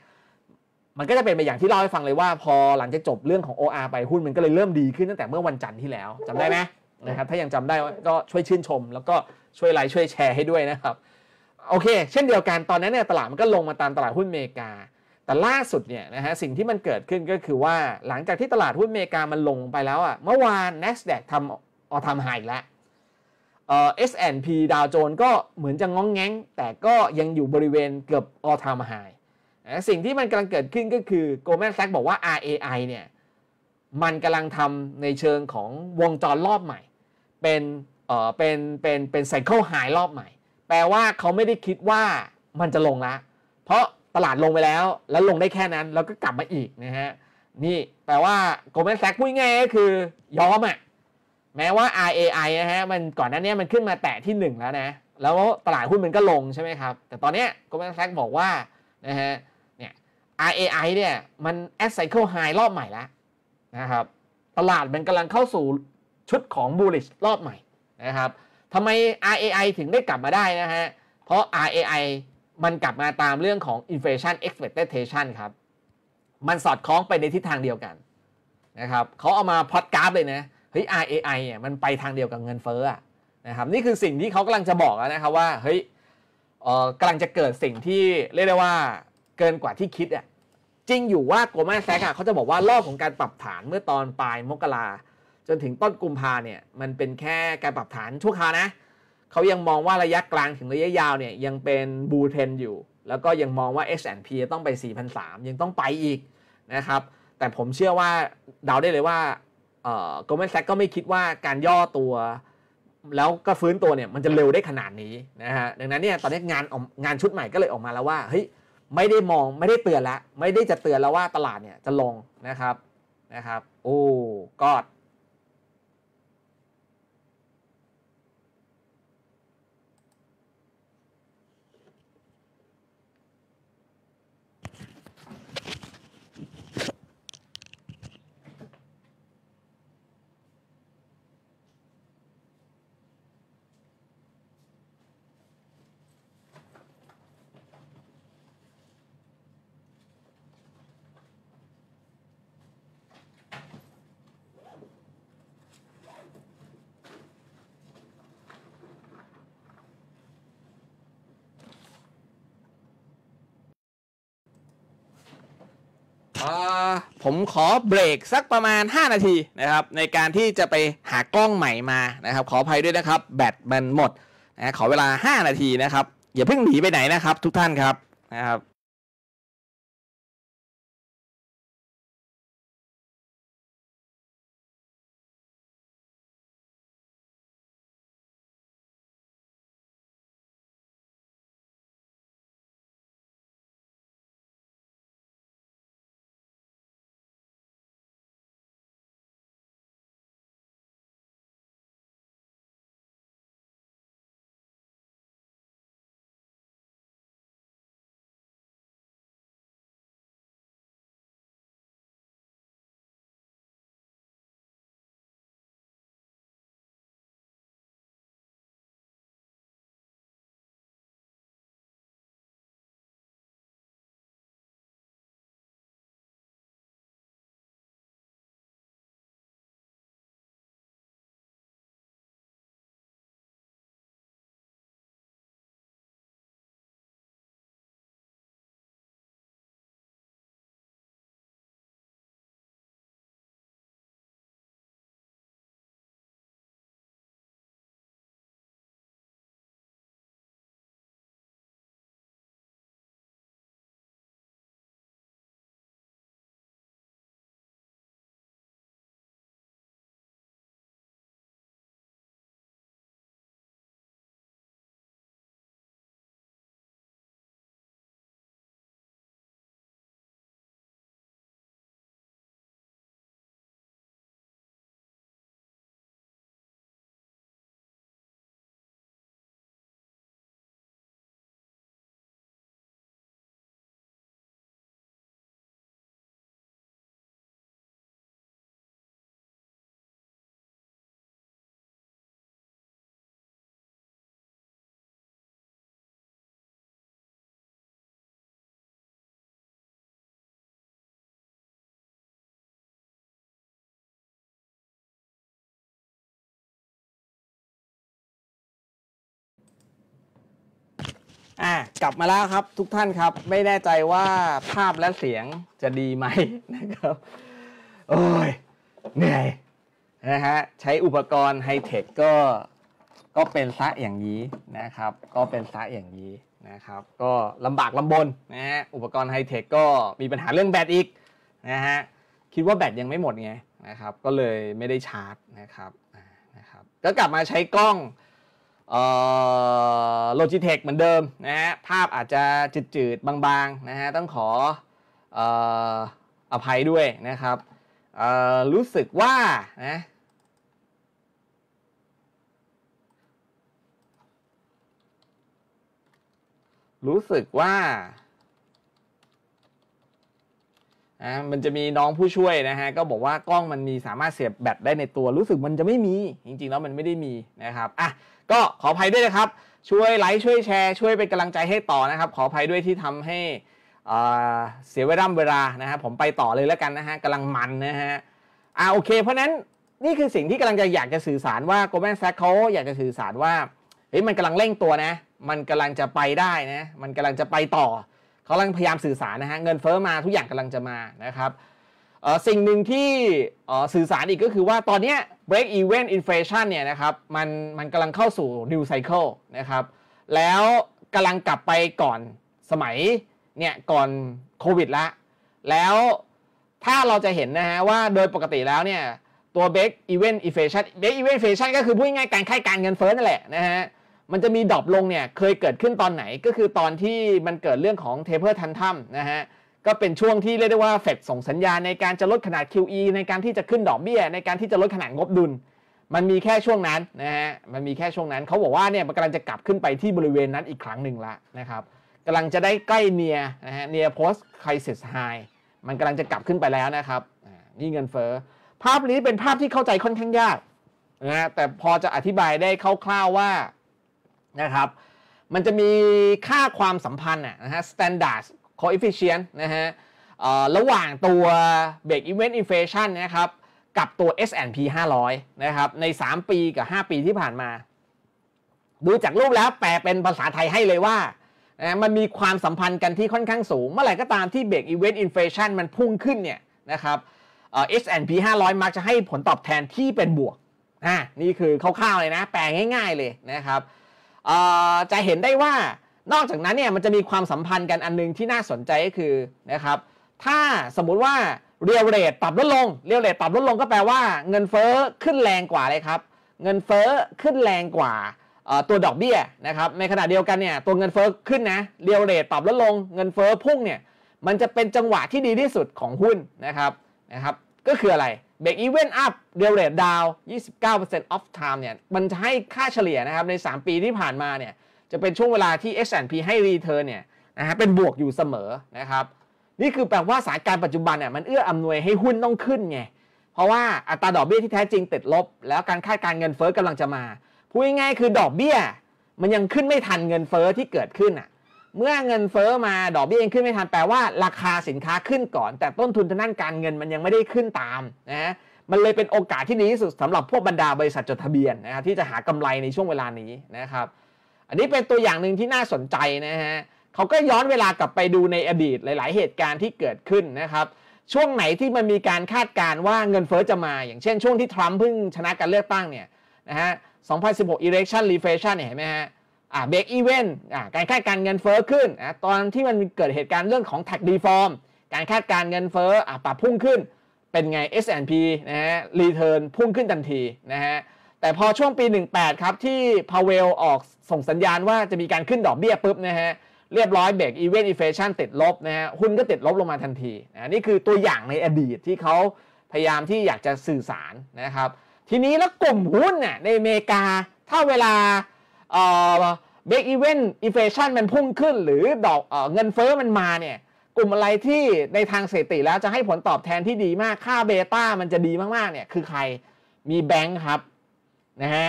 มันก็จะเป็นไปอย่างที่เล่าให้ฟังเลยว่า พอหลังจากจบเรื่องของ OR ไปหุ้นมันก็เลยเริ่มดีขึ้นตั้งแต่เมื่อวันจันทร์ที่แล้ว จำได้ไหมนะครับถ้ายังจำได้ก็ช่วยชื่นชมแล้วก็ช่วยไลค์ ช่วยแชร์ให้ด้วยนะครับ โอเค เช่นเดียวกันตอนนั้นเนี่ยตลาดมันก็ลงมาตามตลาดหุ้นเมกา แต่ล่าสุดเนี่ยนะฮะสิ่งที่มันเกิดขึ้นก็คือว่าหลังจากที่ตลาดหุ้นเมกามันลงไปแล้วอะ่ะเมื่อวาน n a s d a q ทำออทำายแล้วเอ่อ S&P ดาวโจนก็เหมือนจะง้องแง้ง แต่ก็ยังอยู่บริเวณเกือบออทำหายสิ่งที่มันกำลังเกิดขึ้นก็คือ Goldman Sachs บอกว่า RAI เนี่ยมันกำลังทำในเชิงของวงจรรอบใหม่เป็นเออเป็นเป็นเป็นไซเคิลหายรอบใหม่ แปลว่าเขาไม่ได้คิดว่ามันจะลงละเพราะตลาดลงไปแล้ว แล้วลงได้แค่นั้นแล้วก็กลับมาอีกนะฮะนี่แปลว่าโกลแมนแซกพูดง่ายก็คือยอมอะ่ะแม้ว่า RAI นะฮะมันก่อนหน้านี้มันขึ้นมาแตะที่1 แล้วนะแล้วตลาดหุ้นมันก็ลงใช่ไหมครับ แต่ตอนนี้ Goldman Sachs บอกว่านะฮะเนี่ย RAI เนี่ยมัน at cycle high รอบใหม่แล้วนะครับตลาดมันกำลังเข้าสู่ชุดของบูลลิชรอบใหม่นะครับทำไม RAI ถึงได้กลับมาได้นะฮะ เพราะ RAI มันกลับมาตามเรื่องของ inflation expectation ครับ มันสอดคล้องไปในทิศทางเดียวกันนะครับเขาเอามาพอดกราฟเลยนะ เฮ้ย RAI เนี่ยมันไปทางเดียวกับเงินเฟ้อนะครับ นี่คือสิ่งที่เขากำลังจะบอกนะครับว่า เฮ้ย เออ่กำลังจะเกิดสิ่งที่เรียกได้ว่าเกินกว่าที่คิดอ่ะ จริงอยู่ว่าโกลแมนแซกอ่ะเขาจะบอกว่า รอบของการปรับฐานเมื่อตอนปลายมกราจนถึงต้นกุมภาเนี่ย มันเป็นแค่การปรับฐาน ชั่วคราวนะ เขายังมองว่าระยะกลางถึงระยะยาวเนี่ย ยังเป็นบูเทนอยู่ แล้วก็ยังมองว่า S&P ต้องไป4,003ยังต้องไปอีกนะครับแต่ผมเชื่อว่าเดาได้เลยว่าเอ่อ Goldman Sachs ก็ไม่คิดว่าการย่อตัวแล้วก็ฟื้นตัวเนี่ย มันจะเร็วได้ขนาดนี้นะฮะดังนั้นเนี่ย ตอนนี้งานงานชุดใหม่ก็เลยออกมาแล้วว่าเฮ้ยไม่ได้มองไม่ได้เตือนแล้ว ไม่ได้จะเตือนแล้วว่าตลาดเนี่ยจะลงนะครับนะครับโอ้กอดผมขอเบรกสักประมาณ 5 นาทีนะครับในการที่จะไปหากล้องใหม่มานะครับขออภัยด้วยนะครับแบตมันหมดนะขอเวลา 5 นาทีนะครับ อย่าเพิ่งหนีไปไหนนะครับ ทุกท่านครับนะครับอ่ะกลับมาแล้วครับทุกท่านครับไม่แน่ใจว่าภาพและเสียงจะดีไหมนะครับโอ้ยเหนื่อยนะฮะใช้อุปกรณ์ไฮเทคก็ก็เป็นซะอย่างนี้นะครับก็เป็นซะอย่างนี้นะครับก็ลำบากลำบนนะฮะอุปกรณ์ไฮเทคก็มีปัญหาเรื่องแบตอีกนะฮะคิดว่าแบตยังไม่หมดไงนะครับก็เลยไม่ได้ชาร์จนะครับนะครับก็กลับมาใช้กล้องโลจิเทคเหมือนเดิมนะฮะภาพอาจจะจืดๆบางๆนะฮะ ต้องขออภัยด้วยนะครับ รู้สึกว่านะรู้สึกว่าอ่า มันจะมีน้องผู้ช่วยนะฮะ ก็บอกว่ากล้องมันมีสามารถเสียบแบตได้ในตัว รู้สึกมันจะไม่มี จริงๆแล้วมันไม่ได้มีนะครับอ่ะก็ขออภัยด้วยนะครับ ช่วยไลค์ช่วยแชร์ช่วยเป็นกำลังใจให้ต่อนะครับ ขออภัยด้วยที่ทำให้เสียเวลาเวลานะฮะผมไปต่อเลยแล้วกันนะฮะกำลังมันนะฮะ อ่าโอเค เพราะนั้นนี่คือสิ่งที่กำลังจะอยากจะสื่อสารว่า g o ลแมนแซ a c เขาอยากจะสื่อสารว่า เฮ้ย มันกำลังเร่งตัวนะ มันกำลังจะไปได้นะ มันกำลังจะไปต่อ เขากำลังพยายามสื่อสารนะฮะ เงินเฟอ้อมาทุกอย่างกำลังจะมานะครับสิ่งหนึ่งที่สื่อสารอีกก็คือว่าตอนนี้ break even inflation เนี่ยนะครับมันมันกำลังเข้าสู่ new cycle นะครับ แล้วกำลังกลับไปก่อนสมัย เนี่ย ก่อนโควิดละแล้วถ้าเราจะเห็นนะฮะ ว่าโดยปกติแล้วเนี่ย ตัว break even inflation break even inflation ก็คือพูดง่ายการคาดการเงินเฟ้อนั่นแหละนะฮะ มันจะมีดรอปลงเนี่ยเคยเกิดขึ้นตอนไหนก็คือตอนที่มันเกิดเรื่องของ taper tantrum นะฮะก็เป็นช่วงที่เรียกได้ว่าเฟดส่งสัญญาณในการจะลดขนาด QE ในการที่จะขึ้นดอกเบี้ย ในการที่จะลดขนาดงบดุล มันมีแค่ช่วงนั้นนะฮะมันมีแค่ช่วงนั้นเขาบอกว่าเนี่ยมันกำลังจะกลับขึ้นไปที่บริเวณนั้นอีกครั้งหนึ่งละนะครับกำลังจะได้ใกล้เนียนะฮะเนียโพสไครเซสไฮมันกำลังจะกลับขึ้นไปแล้วนะครับ นี่เงินเฟ้อภาพนี้เป็นภาพที่เข้าใจค่อนข้างยากนะแต่พอจะอธิบายได้คร่าวๆว่านะครับมันจะมีค่าความสัมพันธ์นะฮะแตนดาร์ด coefficient นะฮะระหว่างตัว break even inflation นะครับ กับตัว S&P 500 นะครับ ใน 3 ปีกับ 5 ปีที่ผ่านมาดูจากรูปแล้วแปลเป็นภาษาไทยให้เลยว่านะมันมีความสัมพันธ์กันที่ค่อนข้างสูง เมื่อไหร่ก็ตามที่ break even inflation มันพุ่งขึ้นเนี่ยนะครับ S&P 500 มักจะให้ผลตอบแทนที่เป็นบวก นี่คือคร่าวๆเลยนะแปลง่ายๆเลยนะครับจะเห็นได้ว่านอกจากนั้นเนี่ยมันจะมีความสัมพันธ์กันอันนึงที่น่าสนใจก็คือนะครับถ้าสมมุติว่าเรียวเรทปรับลดลงเรียวเรทปรับลดลงก็แปลว่าเงินเฟ้อขึ้นแรงกว่าเลยครับเงินเฟ้อขึ้นแรงกว่าตัวดอกเบี้ยนะครับในขณะเดียวกันเนี่ยตัวเงินเฟ้อขึ้นนะเรียวเรทปรับลดลง เงินเฟ้อพุ่งเนี่ยมันจะเป็นจังหวะที่ดีที่สุดของหุ้นนะครับนะครับก็คืออะไรเบรกอีเวนต์อัพเรียวเรทดาว 29% off time เนี่ยมันจะให้ค่าเฉลี่ยนะครับใน3 ปีที่ผ่านมาเนี่ยจะเป็นช่วงเวลาที่ S&P ให้รีเทิร์นเนี่ยนะฮะเป็นบวกอยู่เสมอนะครับ นี่คือแปลว่าสถานการณ์ปัจจุบันเนี่ยมันเอื้ออำนวยให้หุ้นต้องขึ้นไงเพราะว่าอัตราดอกเบี้ยที่แท้จริงติดลบ แล้วการคาดการเงินเฟ้อกำลังจะมา พูดง่ายๆคือดอกเบี้ย มันยังขึ้นไม่ทันเงินเฟ้อที่เกิดขึ้นอ่ะเมื่อเงินเฟ้อมาดอกเบี้ยเองขึ้นไม่ทันแปลว่าราคาสินค้าขึ้นก่อน แต่ต้นทุนทางด้านการเงินมันยังไม่ได้ขึ้นตามนะมันเลยเป็นโอกาสที่ดีที่สุดสำหรับพวกบรรดาบริษัทจดทะเบียนนะครับที่จะหากำไรในช่วงเวลานี้นะครับอันนี้เป็นตัวอย่างหนึ่งที่น่าสนใจนะฮะ เขาก็ย้อนเวลากลับไปดูในอดีตหลาย ๆเหตุการณ์ที่เกิดขึ้นนะครับ ช่วงไหนที่มันมีการคาดการณ์ว่าเงินเฟอ้อจะมา อย่างเช่นช่วงที่ทรัมป์เพิ่งชนะการเลือกตั้งเนี่ยนะฮะ 2016 election reflation เนี่ยเห็นไหมฮะ อ่า break even อ่าการคาดการเงินเฟอ้อขึ้นอ่าตอนที่มันเกิดเหตุการณ์เรื่องของ tax reform การคาดการเงินเฟอ้ออ่าปรับพุ่งขึ้น เป็นไง S&P นะฮะ return พุ่งขึ้นทันทีนะฮะแต่พอช่วงปี 18 ครับที่ พาเวลออกส่งสัญญาณว่าจะมีการขึ้นดอกเบี้ยปุ๊บนะฮะเรียบร้อยเบรกอีเวนต์อิเฟชันติดลบนะฮะหุ้นก็ติดลบลงมาทันทีนะนี่คือตัวอย่างในอดีตที่เขาพยายามที่อยากจะสื่อสารนะครับ ทีนี้แล้วกลุ่มหุ้นเนี่ยในอเมริกาถ้าเวลาเบรกอีเวนต์อิเฟชันมันพุ่งขึ้น หรือดอกเงินเฟอ้อมันมาเนี่ย กลุ่มอะไรที่ในทางเศรษฐีแล้วจะให้ผลตอบแทนที่ดีมากค่าเบต้ามันจะดีมากๆเนี่ยคือใครมีแบงค์ครับนะฮะ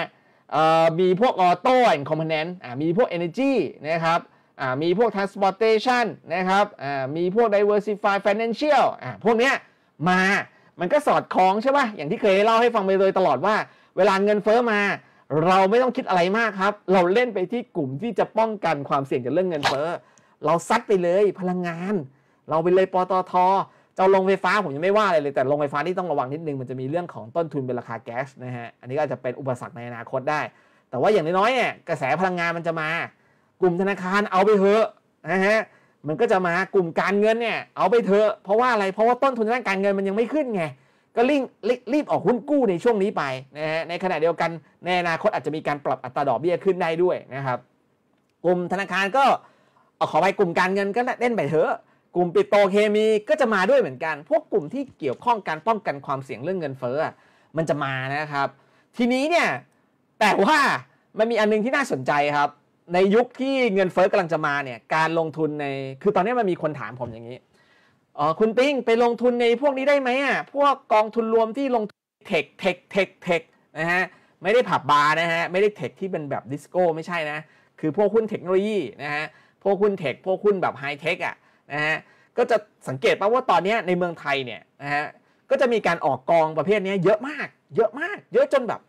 มีพวกออโต้แอนด์คอมโพเนนต์มีพวกเอเนจีนะครับ มีพวกทรานสปอร์ a t i o n นะครับ มีพวกไดเวอร์ซิฟายฟินแลนเชียลพวกเนี้ยมา มันก็สอดคล้องใช่ป่ะ อย่างที่เคยเล่าให้ฟังไปโดยตลอดว่า เวลาเงินเฟอ้อมา เราไม่ต้องคิดอะไรมากครับ เราเล่นไปที่กลุ่มที่จะป้องกันความเสี่ยงจากเรื่องเงินเฟอ้อ เราซัดไปเลยพลังงาน เราไปเลยปตทจะลงไฟฟ้าผมยังไม่ว่าอะไรเลยแต่ลงไฟฟ้าที่ต้องระวังนิดนึงมันจะมีเรื่องของต้นทุนเป็นราคาแก๊สนะฮะอันนี้ก็จะเป็นอุปสรรคในอนาคตได้ แต่ว่าอย่างน้อยๆเนี่ยกระแสพลังงานมันจะมา กลุ่มธนาคารเอาไปเถอะนะฮะมันก็จะมากลุ่มการเงินเนี่ยเอาไปเถอะเพราะว่าอะไรเพราะว่าต้นทุนด้านการเงินมันยังไม่ขึ้นไงก็รีบรีบออกหุ้นกู้ในช่วงนี้ไปนะฮะในขณะเดียวกันในอนาคตอาจจะมีการปรับอัตราดอกเบี้ยขึ้นได้ด้วยนะครับกลุ่มธนาคารก็ขอไปกลุ่มการเงินก็เล่นไปเถอะกลุ่มปิโตเคมีก็จะมาด้วยเหมือนกัน พวกกลุ่มที่เกี่ยวข้องการป้องกันความเสี่ยงเรื่องเงินเฟ้อมันจะมานะครับ ทีนี้เนี่ย แต่ว่ามันมีอันนึงที่น่าสนใจครับ ในยุคที่เงินเฟ้อกำลังจะมาเนี่ย การลงทุนใน คือตอนนี้มันมีคนถามผมอย่างนี้ อ๋อ คุณปิ้งไปลงทุนในพวกนี้ได้ไหมอ่ะ พวกกองทุนรวมที่ลงเทค เทค เทค เทค นะฮะ ไม่ได้ผับบาร์นะฮะ ไม่ได้เทคที่เป็นแบบดิสโก้ไม่ใช่นะ คือพวกหุ้นเทคโนโลยีนะฮะ พวกหุ้นเทค พวกหุ้นแบบไฮเทคอ่ะนะฮะก็จะสังเกตป่าว่าตอนนี้ในเมืองไทยเนี่ยนะฮะก็จะมีการออกกองประเภทนี้เยอะมาก เยอะมาก เยอะจนแบบ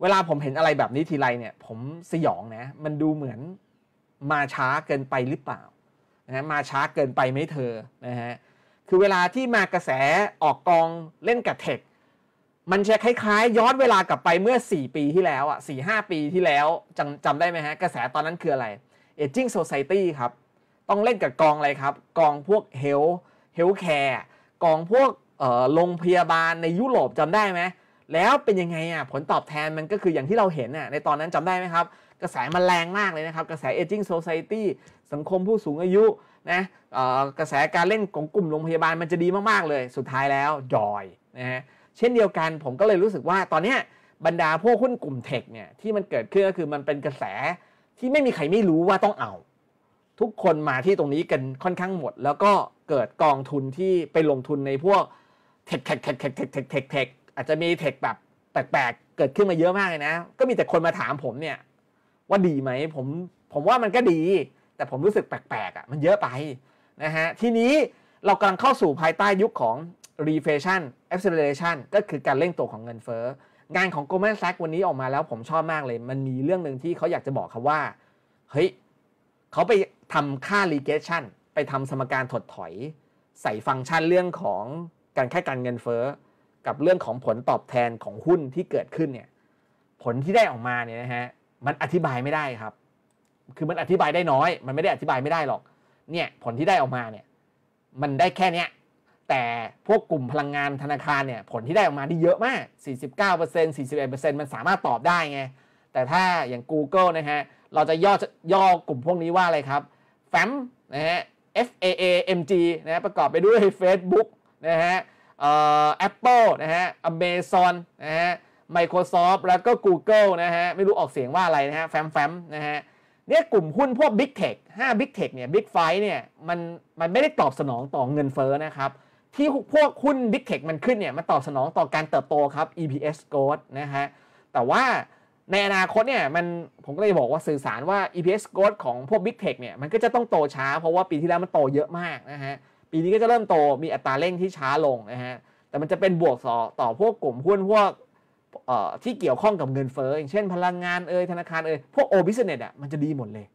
เวลาผมเห็นอะไรแบบนี้ทีไรเนี่ยผมสยองนะ มันดูเหมือนมาช้าเกินไปหรือเปล่า นะมาช้าเกินไปไหมเธอ นะฮะ คือเวลาที่มากระแสออกกองเล่นกับเทค มันจะคล้ายๆ ย้อนเวลากลับไปเมื่อ 4 ปีที่แล้วอ่ะสี่ห้าปีที่แล้วจำจำได้ไหมฮะ กระแสตอนนั้นคืออะไร Aging Society ครับต้องเล่นกับกองอะไรครับกองพวกเฮลเฮลแคร์กองพวกโรงพยาบาลในยุโรปจำได้ไหมแล้วเป็นยังไงอ่ะผลตอบแทนมันก็คืออย่างที่เราเห็นอ่ะในตอนนั้นจำได้ไหมครับ กระแสมันแรงมากเลยนะครับ กระแสเจิ i งโซซายตี้สังคมผู้สูงอายุนะกระแสการเล่นของกลุ่มโรงพยาบาลมันจะดีมาก ๆ เลย สุดท้ายแล้วดอยนะฮะเช่นเดียวกันผมก็เลยรู้สึกว่าตอนนี้บรรดาพวกหุ้นกลุ่มเทคเนี่ยที่มันเกิดขึ้นก็คือมันเป็นกระแสที่ไม่มีใครไม่รู้ว่าต้องเอาทุกคนมาที่ตรงนี้กันค่อนข้างหมด แล้วก็เกิดกองทุนที่ ไปลงทุนในพวก เทคเทคเทคเทคเทคเทคเทคอาจจะมีเทคแบบแปลกๆเกิดขึ้นมาเยอะมากเลยนะ ก็มีแต่คนมาถามผมเนี่ย ว่าดีไหมผมผมว่ามันก็ดี แต่ผมรู้สึกแปลกๆอ่ะมันเยอะไปนะฮะทีนี้เรากำลังเข้าสู่ภายใต้ยุคของ reflation acceleration ก็คือการเร่งตัวของเงินเฟ้องานของ Goldman Sachs วันนี้ออกมาแล้วผมชอบมากเลย มันมีเรื่องหนึ่งที่เขาอยากจะบอกครับว่าเฮ้ยเขาไปทำค่า regression ไปทำสมการถดถอย ใส่ฟังก์ชันเรื่องของการค่าการเงินเฟ้อกับเรื่องของผลตอบแทนของหุ้นที่เกิดขึ้นเนี่ยผลที่ได้ออกมาเนี่ยนะฮะมันอธิบายไม่ได้ครับ คือมันอธิบายได้น้อย มันไม่ได้อธิบายไม่ได้หรอก เนี่ยผลที่ได้ออกมาเนี่ยมันได้แค่เนี้ยแต่พวกกลุ่มพลังงานธนาคารเนี่ยผลที่ได้ออกมาที่เยอะมาก 49% 41%มันสามารถตอบได้ไงแต่ถ้าอย่าง Google นะฮะเราจะย่อย่อกลุ่มพวกนี้ว่าอะไรครับแฟมนะฮะ F A A M G นะฮะประกอบไปด้วย Facebook นะฮะเอ่อป p p l e นะฮะ Amazon นะฮะ Microsoft แล้วก็ Google นะฮะ ไม่รู้ออกเสียงว่าอะไรนะฮะแฟมแฟมนะฮะเนี่ยกลุ่มหุ้นพวก Big Tech 5 Big Tech เนี่ย Big Five เนี่ยมันมันไม่ได้ตอบสนองต่อเงินเฟ้อนะครับ ที่พวกหุ้น Big Tech มันขึ้นเนี่ยมันตอบสนองต่อการเติบโต ครับ EPS growth นะฮะแต่ว่าในอนาคตเนี่ยมันผมก็เลยบอกว่าสื่อสารว่า EPS growth ของพวก Big Tech เนี่ยมันก็จะต้องโตช้า เพราะว่าปีที่แล้วมันโตเยอะมากนะฮะ ปีนี้ก็จะเริ่มโตมีอัตราเร่งที่ช้าลงนะฮะ แต่มันจะเป็นบวกต่อต่อพวกกลุ่มหุ้นพวกที่เกี่ยวข้องกับเงินเฟ้ออย่างเช่นพลังงานเอยธนาคารเอยพวกโอบิสเนตอ่ะมันจะดีหมดเลย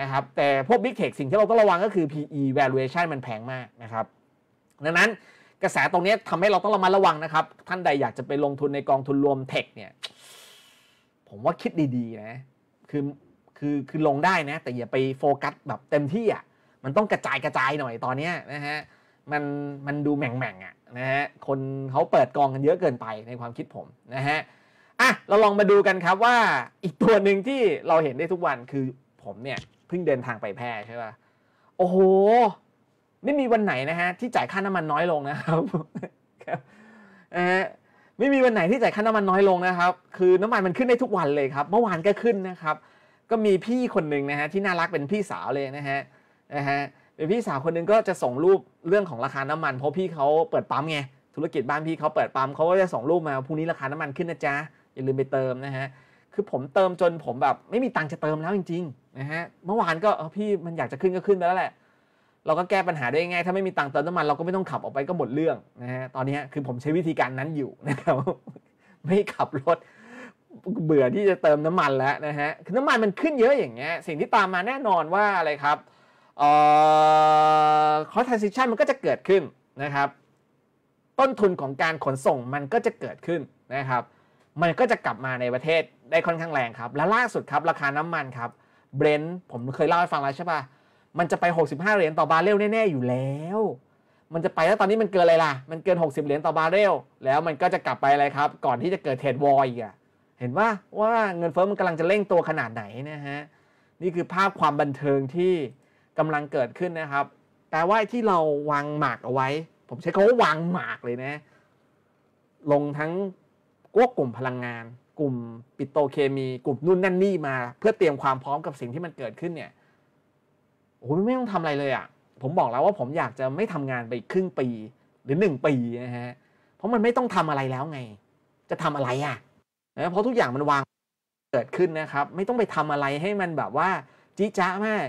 นะครับ แต่พวก Big Tech สิ่งที่เราต้องระวังก็คือ PE valuation มันแพงมากนะครับดังนั้นกระแสตรงนี้ทำให้เราต้องระมัดระวังนะครับท่านใดอยากจะไปลงทุนในกองทุนรวมเทคเนี่ยผมว่าคิดดีๆนะ คือ คือ คือลงได้นะ แต่อย่าไปโฟกัสแบบเต็มที่อ่ะ มันต้องกระจายกระจายหน่อยตอนเนี้ยนะฮะ มัน มันดูแหม่งแม่งอ่ะนะฮะ คนเขาเปิดกองกันเยอะเกินไปในความคิดผมนะฮะ อ่ะเราลองมาดูกันครับว่าอีกตัวหนึ่งที่เราเห็นได้ทุกวันคือผมเนี่ยเพิ่งเดินทางไปแพร่ใช่ป่ะ โอ้โห ไม่มีวันไหนนะฮะที่จ่ายค่าน้ำมันน้อยลงนะครับนะฮะไม่มีวันไหนที่จ่ายค่าน้ำมันน้อยลงนะครับ คือน้ำมันมันขึ้นได้ทุกวันเลยครับ เมื่อวานก็ขึ้นนะครับ ก็มีพี่คนหนึ่งนะฮะที่น่ารักเป็นพี่สาวเลยนะฮะนะฮะเป็นพี่สาวคนนึงก็จะส่งรูปเรื่องของราคาน้ำมันเพราะพี่เขาเปิดปั๊มไง ธุรกิจบ้านพี่เขาเปิดปั๊มเขาก็จะส่งรูปมา พรุ่งนี้ราคาน้ำมันขึ้นนะจ๊ะอย่าลืมไปเติมนะฮะ คือผมเติมจนผมแบบไม่มีตังค์จะเติมแล้วจริงๆนะฮะ เมื่อวานก็พี่มันอยากจะขึ้นก็ขึ้นไปแล้วแหละเราก็แก้ปัญหาได้ง่ายถ้าไม่มีตังค์เติมน้ำมันเราก็ไม่ต้องขับออกไปก็หมดเรื่องนะฮะตอนนี้คือผมใช้วิธีการนั้นอยู่นะครับไม่ขับรถ เบื่อที่จะเติมน้ำมันแล้วนะฮะคือน้ำมันมันขึ้นเยอะอย่างเงี้ยสิ่งที่ตามมาแน่นอนว่าอะไรครับเอ่อคอร์ท r a n s i t i มันก็จะเกิดขึ้นนะครับต้นทุนของการขนส่งมันก็จะเกิดขึ้นนะครับ มันก็จะกลับมาในประเทศได้ค่อนข้างแรงครับ และล่าสุดครับราคาน้ำมันครับเบรนท์ผมเคยเล่าให้ฟังแล้วใช่ปะ่ะมันจะไป 65 เหรียญต่อบาร์เรลแน่ๆอยู่แล้ว มันจะไปแล้วตอนนี้มันเกินอะไรล่ะ มันเกิน 60เหรียญต่อบาร์เรลแล้วมันก็จะกลับไปอะไรครับก่อนที่จะเกิดเทรดวอยอ่ะเห็นว่าว่าเงินเฟ้อมันกำลังจะเร่งตัวขนาดไหนนะฮะนี่คือภาพความบันเทิงที่กำลังเกิดขึ้นนะครับ แต่ว่าที่เราวางหมากเอาไว้ ผมใช้คำว่าวางหมากเลยนะลงทั้งกวกกลุ่มพลังงาน กลุ่มปิโตเคมีกลุ่มนู่นนั่นนี่มาเพื่อเตรียมความพร้อมกับสิ่งที่มันเกิดขึ้นเนี่ยโอ้ยไม่ต้องทำอะไรเลยอะ่ะ ผมบอกแล้วว่าผมอยากจะไม่ทำงานไปครึ่งปีหรือหนึ่งปีนะฮะเพราะมันไม่ต้องทำอะไรแล้วไง จะทำอะไรอะ่ะนะเพราะทุกอย่างมันวางเกิดขึ้นนะครับ ไม่ต้องไปทำอะไรให้มันแบบว่าจี้จ้ามาก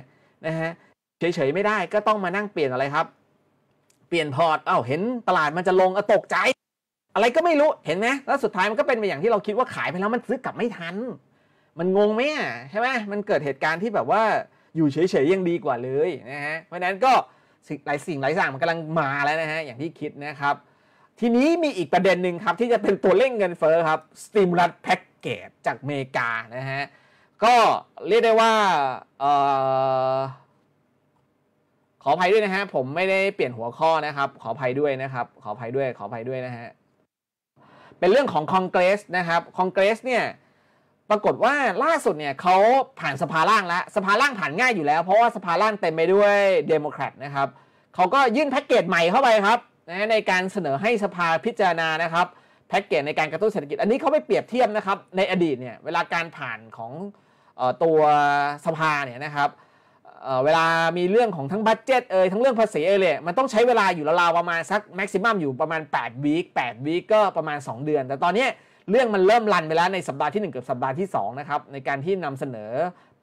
นะฮะเฉยๆไม่ได้ ก็ต้องมานั่งเปลี่ยนอะไรครับ เปลี่ยนพอร์ตเอ้าเห็นตลาดมันจะลงอตกใจ อะไรก็ไม่รู้เห็นไหมแล้วสุดท้ายมันก็เป็นไปอย่างที่เราคิดว่าขายไปแล้วมันซื้อกลับไม่ทัน มันงงไหมใช่ไหมมันเกิดเหตุการณ์ที่แบบว่าอยู่เฉยๆ ยังดีกว่าเลยนะฮะเพราะฉะนั้นก็หลายสิ่งหลายอย่างมันกำลังมาแล้วนะฮะอย่างที่คิดนะครับ ทีนี้มีอีกประเด็นหนึ่งครับที่จะเป็นตัวเร่งเงินเฟ้อครับสติมลัสแพ็กเกจจากอเมริกานะฮะก็เรียกได้ว่าขออภัยด้วยนะฮะผมไม่ได้เปลี่ยนหัวข้อนะครับ ขออภัยด้วยนะครับขออภัยด้วยขออภัยด้วยนะฮะเป็นเรื่องของคอนเกรสนะครับคอนเกรสเนี่ยปรากฏว่าล่าสุดเนี่ยเขาผ่านสภาล่างแล้วสภาล่างผ่านง่ายอยู่แล้ว เพราะว่าสภาล่างเต็มไปด้วยเดโมแครตนะครับเขาก็ยื่นแพ็กเกจใหม่เข้าไปครับในการเสนอให้สภาพิจารณานะครับแพ็กเกจในการกระตุ้นเศรษฐกิจอันนี้เขาไปเปรียบเทียบนะครับในอดีตเนี่ยเวลาการผ่านของตัวสภาเนี่ยนะครับเวลามีเรื่องของทั้งบัตเจตเอ่ยทั้งเรื่องภาษีเอ่ยเลยมันต้องใช้เวลาอยู่ราวๆประมาณสักแม็กซิมัมอยู่ประมาณ8วีค8วีคก็ประมาณ 2 เดือน แต่ตอนนี้เรื่องมันเริ่มรันไปแล้วในสัปดาห์ที่1กับสัปดาห์ที่2นะครับในการที่นำเสนอ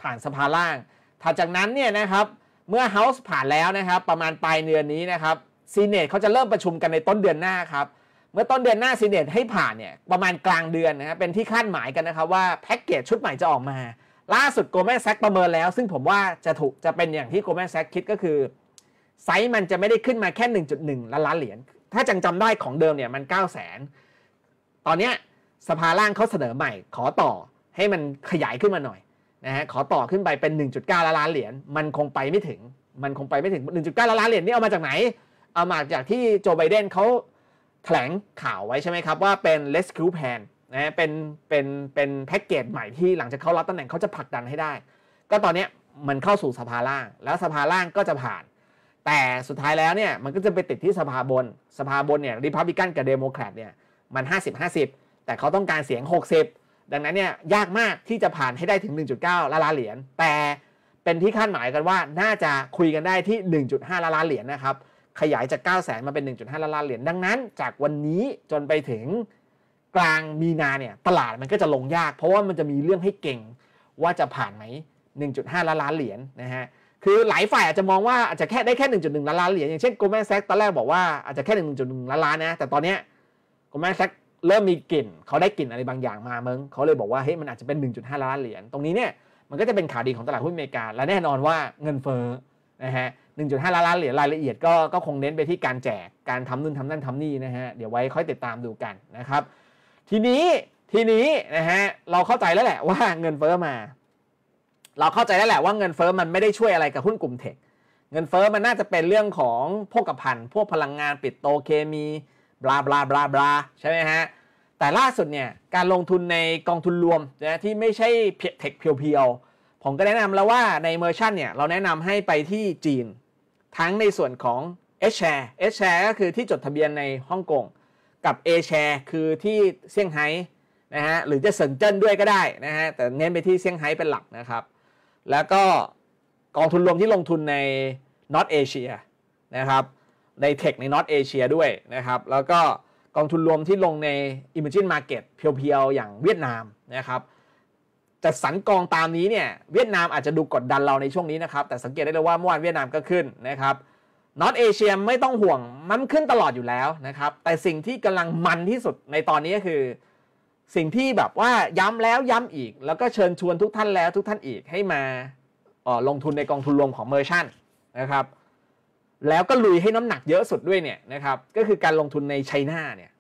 ผ่านสภาล่างถัดจากนั้นเนี่ยนะครับ เมื่อเฮาส์ผ่านแล้วนะครับประมาณปลายเดือนนี้นะครับซีเนตเขาจะเริ่มประชุมกันในต้นเดือนหน้าครับเมื่อต้นเดือนหน้าซีเนตให้ผ่านเนี่ยประมาณกลางเดือนนะครับเป็นที่คาดหมายกันนะครับว่าแพ็กเกจชุดใหม่จะออกมา ล่าสุดโกลแมนแซกประเมินแล้ว ซึ่งผมว่าจะถูกจะเป็นอย่างที่โกลแมนแซกคิดก็คือไซส์มันจะไม่ได้ขึ้นมาแค่ 1.1 ล้านล้านเหรียญถ้าจังจำได้ของเดิมเนี่ยมัน9 0 0 0 0ตอนเนี้ยสภาล่างเขาเสนอใหม่ขอต่อให้มันขยายขึ้นมาหน่อยนะฮะขอต่อขึ้นไปเป็น 1.9ล้านล้านเหรียญมันคงไปไม่ถึงมันคงไปไม่ถึง 1.9ล้านล้านเหรียญนี่เอามาจากไหน เอามาจากที่โจไบเดนเขาแถลงข่าวไว้ใช่ไหมครับ ว่าเป็น rescue plan นะเป็นเป็นเป็นแพ็กเกจใหม่ที่หลังจากเขารับตำแหน่งเขาจะผลักดันให้ได้ ก็ตอนนี้มันเข้าสู่สภาล่างแล้วสภาล่างก็จะผ่าน แต่สุดท้ายแล้วเนี่ยมันก็จะไปติดที่สภาบน สภาบนเนี่ยริพับลิกันกับเดโมแครตเนี่ยมัน50 50แต่เขาต้องการเสียง60ดังนั้นเนี่ยยากมากที่จะผ่านให้ได้ถึง 1.9ล้านล้านเหรียญแต่เป็นที่คาดหมายกันว่าน่าจะคุยกันได้ที่ 1.5ล้านล้านเหรียญนะครับขยายจาก9 0 0แสนมาเป็น1.5ล้านล้านเหรียญดังนั้น จากวันนี้จนไปถึงกลางมีนาเนี่ยตลาดมันก็จะลงยาก เพราะว่ามันจะมีเรื่องให้เก่งว่าจะผ่านไหม1.5ล้านล้านเหรียญนะฮะคือหลายฝ่ายอาจจะมองว่าอาจจะแค่ได้แค่1.1ล้านล้านเหรียญอย่างเช่นโกลแมนแซกตอนแรกบอกว่าอาจจะแค่1.1ล้านล้านนะแต่ตอนเนี้ยโกล d ม a n s เริ่มมีกลิ่นเขาได้กลิ่นอะไรบางอย่างมาเมืองเขาเลยบอกว่าเฮ้ยมันอาจจะเป็น 1.5 ล้านเหรียญตรงนี้เนี่ย มันก็จะเป็นข่าวดีของตลาดหุ้นอเมริกาและแน่นอนว่าเงินเฟ้อนะฮะ 1.5 ล้านล้านเหรียญรายละเอียดก็ก็คงเน้นไปที่การแจกการทำนู่นทำนั่นทำนี่นะฮะเดี๋ยวไว้ค่อยติดตามดูกันนะครับทีนี้ทีนี้นะฮะเราเข้าใจแล้วแหละว่าเงินเฟ้อมาเราเข้าใจแล้วแหละว่าเงินเฟ้อมันไม่ได้ช่วยอะไรกับหุ้นกลุ่มเทคเงินเฟ้อมันน่าจะเป็นเรื่องของพวกรัพันพวกพลังงานปิดโตเคมีบลาบลาบลาบลาใช่ไหมฮะแต่ล่าสุดเนี่ยการลงทุนในกองทุนรวมนะที่ไม่ใช่เพทคเพียวๆผมก็แนะนำแล้วว่าในเมอร์ชันเนี่ย เราแนะนำให้ไปที่จีน ทั้งในส่วนของ S แชร์เอ s แชร์ก็คือที่จดทะเบียนในฮ่องกงกับ A share คือที่เซี่ยงไฮ้นะฮะหรือจะเซินเจิ้นด้วยก็ได้นะฮะแต่เน้นไปที่เซี่ยงไฮ้เป็นหลักนะครับ แล้วก็กองทุนรวมที่ลงทุนในนอตเอเชียนะครับในเทคในนอตเอเชียด้วยนะครับ แล้วก็กองทุนรวมที่ลงใน Emerging Market เพียวๆ อย่างเวียดนามนะครับแต่สันกองตามนี้เนี่ย เวียดนามอาจจะดูกดดันเราในช่วงนี้นะครับ แต่สังเกตได้เลยว่าเมื่อวานเวียดนามก็ขึ้นนะครับนอตเอเชียไม่ต้องห่วงมันขึ้นตลอดอยู่แล้วนะครับ แต่สิ่งที่กำลังมันที่สุดในตอนนี้ก็คือ สิ่งที่แบบว่าย้ำแล้วย้ำอีก แล้วก็เชิญชวนทุกท่านแล้ว ทุกท่านอีกให้มาออลงทุนในกองทุนรวมของเมอร์ชั่นนะครับแล้วก็ลุยให้น้ำหนักเยอะสุดด้วยเนี่ยนะครับก็คือการลงทุนในไชน่าเนี่ย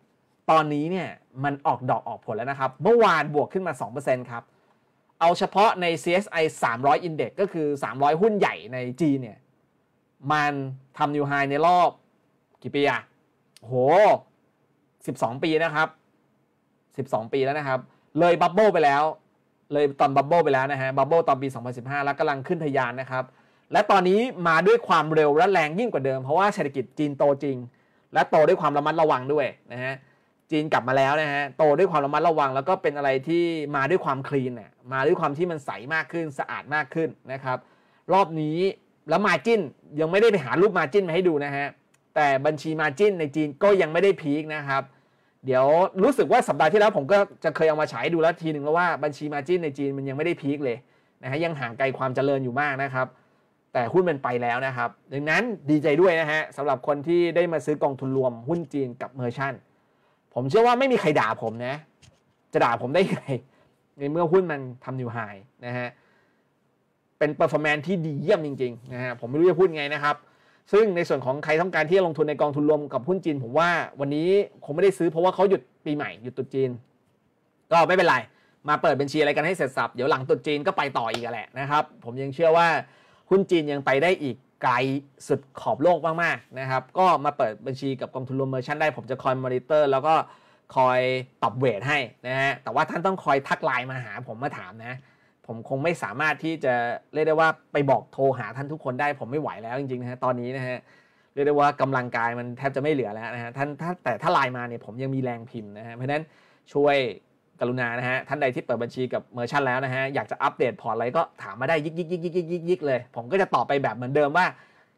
ตอนนี้เนี่ยมันออกดอกออกผลแล้วนะครับเมื่อวานบวกขึ้นมา 2%ครับ เอาเฉพาะใน CSI 300 Index ก็คือ 300 หุ้นใหญ่ในจีนเนี่ยมันทำนิวไฮในรอบกี่ปีอะโห 12 ปีนะครับ 12 ปีแล้วนะครับ เลยบับเบิลไปแล้ว เลยตอนบับเบิลไปแล้วนะฮะบับเบิลตอนปี 2015 แล้วกำลังขึ้นทะยานนะครับและตอนนี้มาด้วยความเร็วและแรงยิ่งกว่าเดิมเพราะว่าเศรษฐกิจจีนโตจริง และโตด้วยความระมัดระวังด้วยนะฮะจีนกลับมาแล้วนะฮะโตด้วยความระมัดระวัง แล้วก็เป็นอะไรที่มาด้วยความคลีนน่ะมาด้วยความที่มันใสมากขึ้นสะอาดมากขึ้นนะครับ รอบนี้แล้วมาจิ้นยังไม่ได้ไปหารูปมาจิ้นมาให้ดูนะฮะแต่บัญชีมาจิ้นในจีนก็ยังไม่ได้พีคนะครับ เดี๋ยวรู้สึกว่าสัปดาห์ที่แล้วผมก็จะเคยเอามาฉายดูแล้วทีหนึ่งแล้วว่าบัญชีมาจิ้นในจีนมันยังไม่ได้พีคเลยนะฮะยังห่างไกลความเจริญอยู่มากนะครับแต่หุ้นมันไปแล้วนะครับ ดังนั้นดีใจด้วยนะฮะสำหรับคนที่ได้มาซื้อกองทุนรวม หุ้นจีนกับเมอร์ชั่นผมเชื่อว่าไม่มีใครด่าผมนะ จะด่าผมได้ไงในเมื่อหุ้นมันทำนิวไฮนะฮะเป็นเปอร์ฟอร์แมนที่ดีเยี่ยมจริงๆนะฮะผมไม่รู้จะพูดไงนะครับ ซึ่งในส่วนของใครต้องการที่จะลงทุนในกองทุนรวมกับหุ้นจีน ผมว่าวันนี้คงไม่ได้ซื้อเพราะว่าเขาหยุดปีใหม่หยุดตุดจีน ก็ไม่เป็นไรมาเปิดบัญชีอะไรกันให้เสร็จสับเดี๋ยวหลังตุดจีนก็ไปต่ออีกแหละนะครับผมยังเชื่อว่าุ้นจีนยังไปได้อีกไกลสุดขอบโลกมากๆนะครับ ก็มาเปิดบัญชีกับกองทุนรวมเมอร์ชันได้ ผมจะคอยมอนิเตอร์แล้วก็คอยตอบเวทให้นะฮะ แต่ว่าท่านต้องคอยทักไลน์มาหาผมมาถามนะ ผมคงไม่สามารถที่จะเรียกได้ว่าไปบอกโทรหาท่านทุกคนได้ ผมไม่ไหวแล้วจริงๆนะฮะตอนนี้นะฮะ เรียกได้ว่ากำลังกายมันแทบจะไม่เหลือแล้วนะฮะ ท่านถ้าแต่ถ้าไลน์มาเนี่ยผมยังมีแรงพิมพ์นะฮะ เพราะนั้นช่วยกรุณา นะฮะ ท่านใดที่เปิดบัญชีกับเมอร์ชันแล้วนะฮะ อยากจะอัปเดตพอร์ตอะไรก็ถามมาได้ ยิกยิกยิกยิกยิกยิกยิกเลย ผมก็จะตอบไปแบบเหมือนเดิมว่า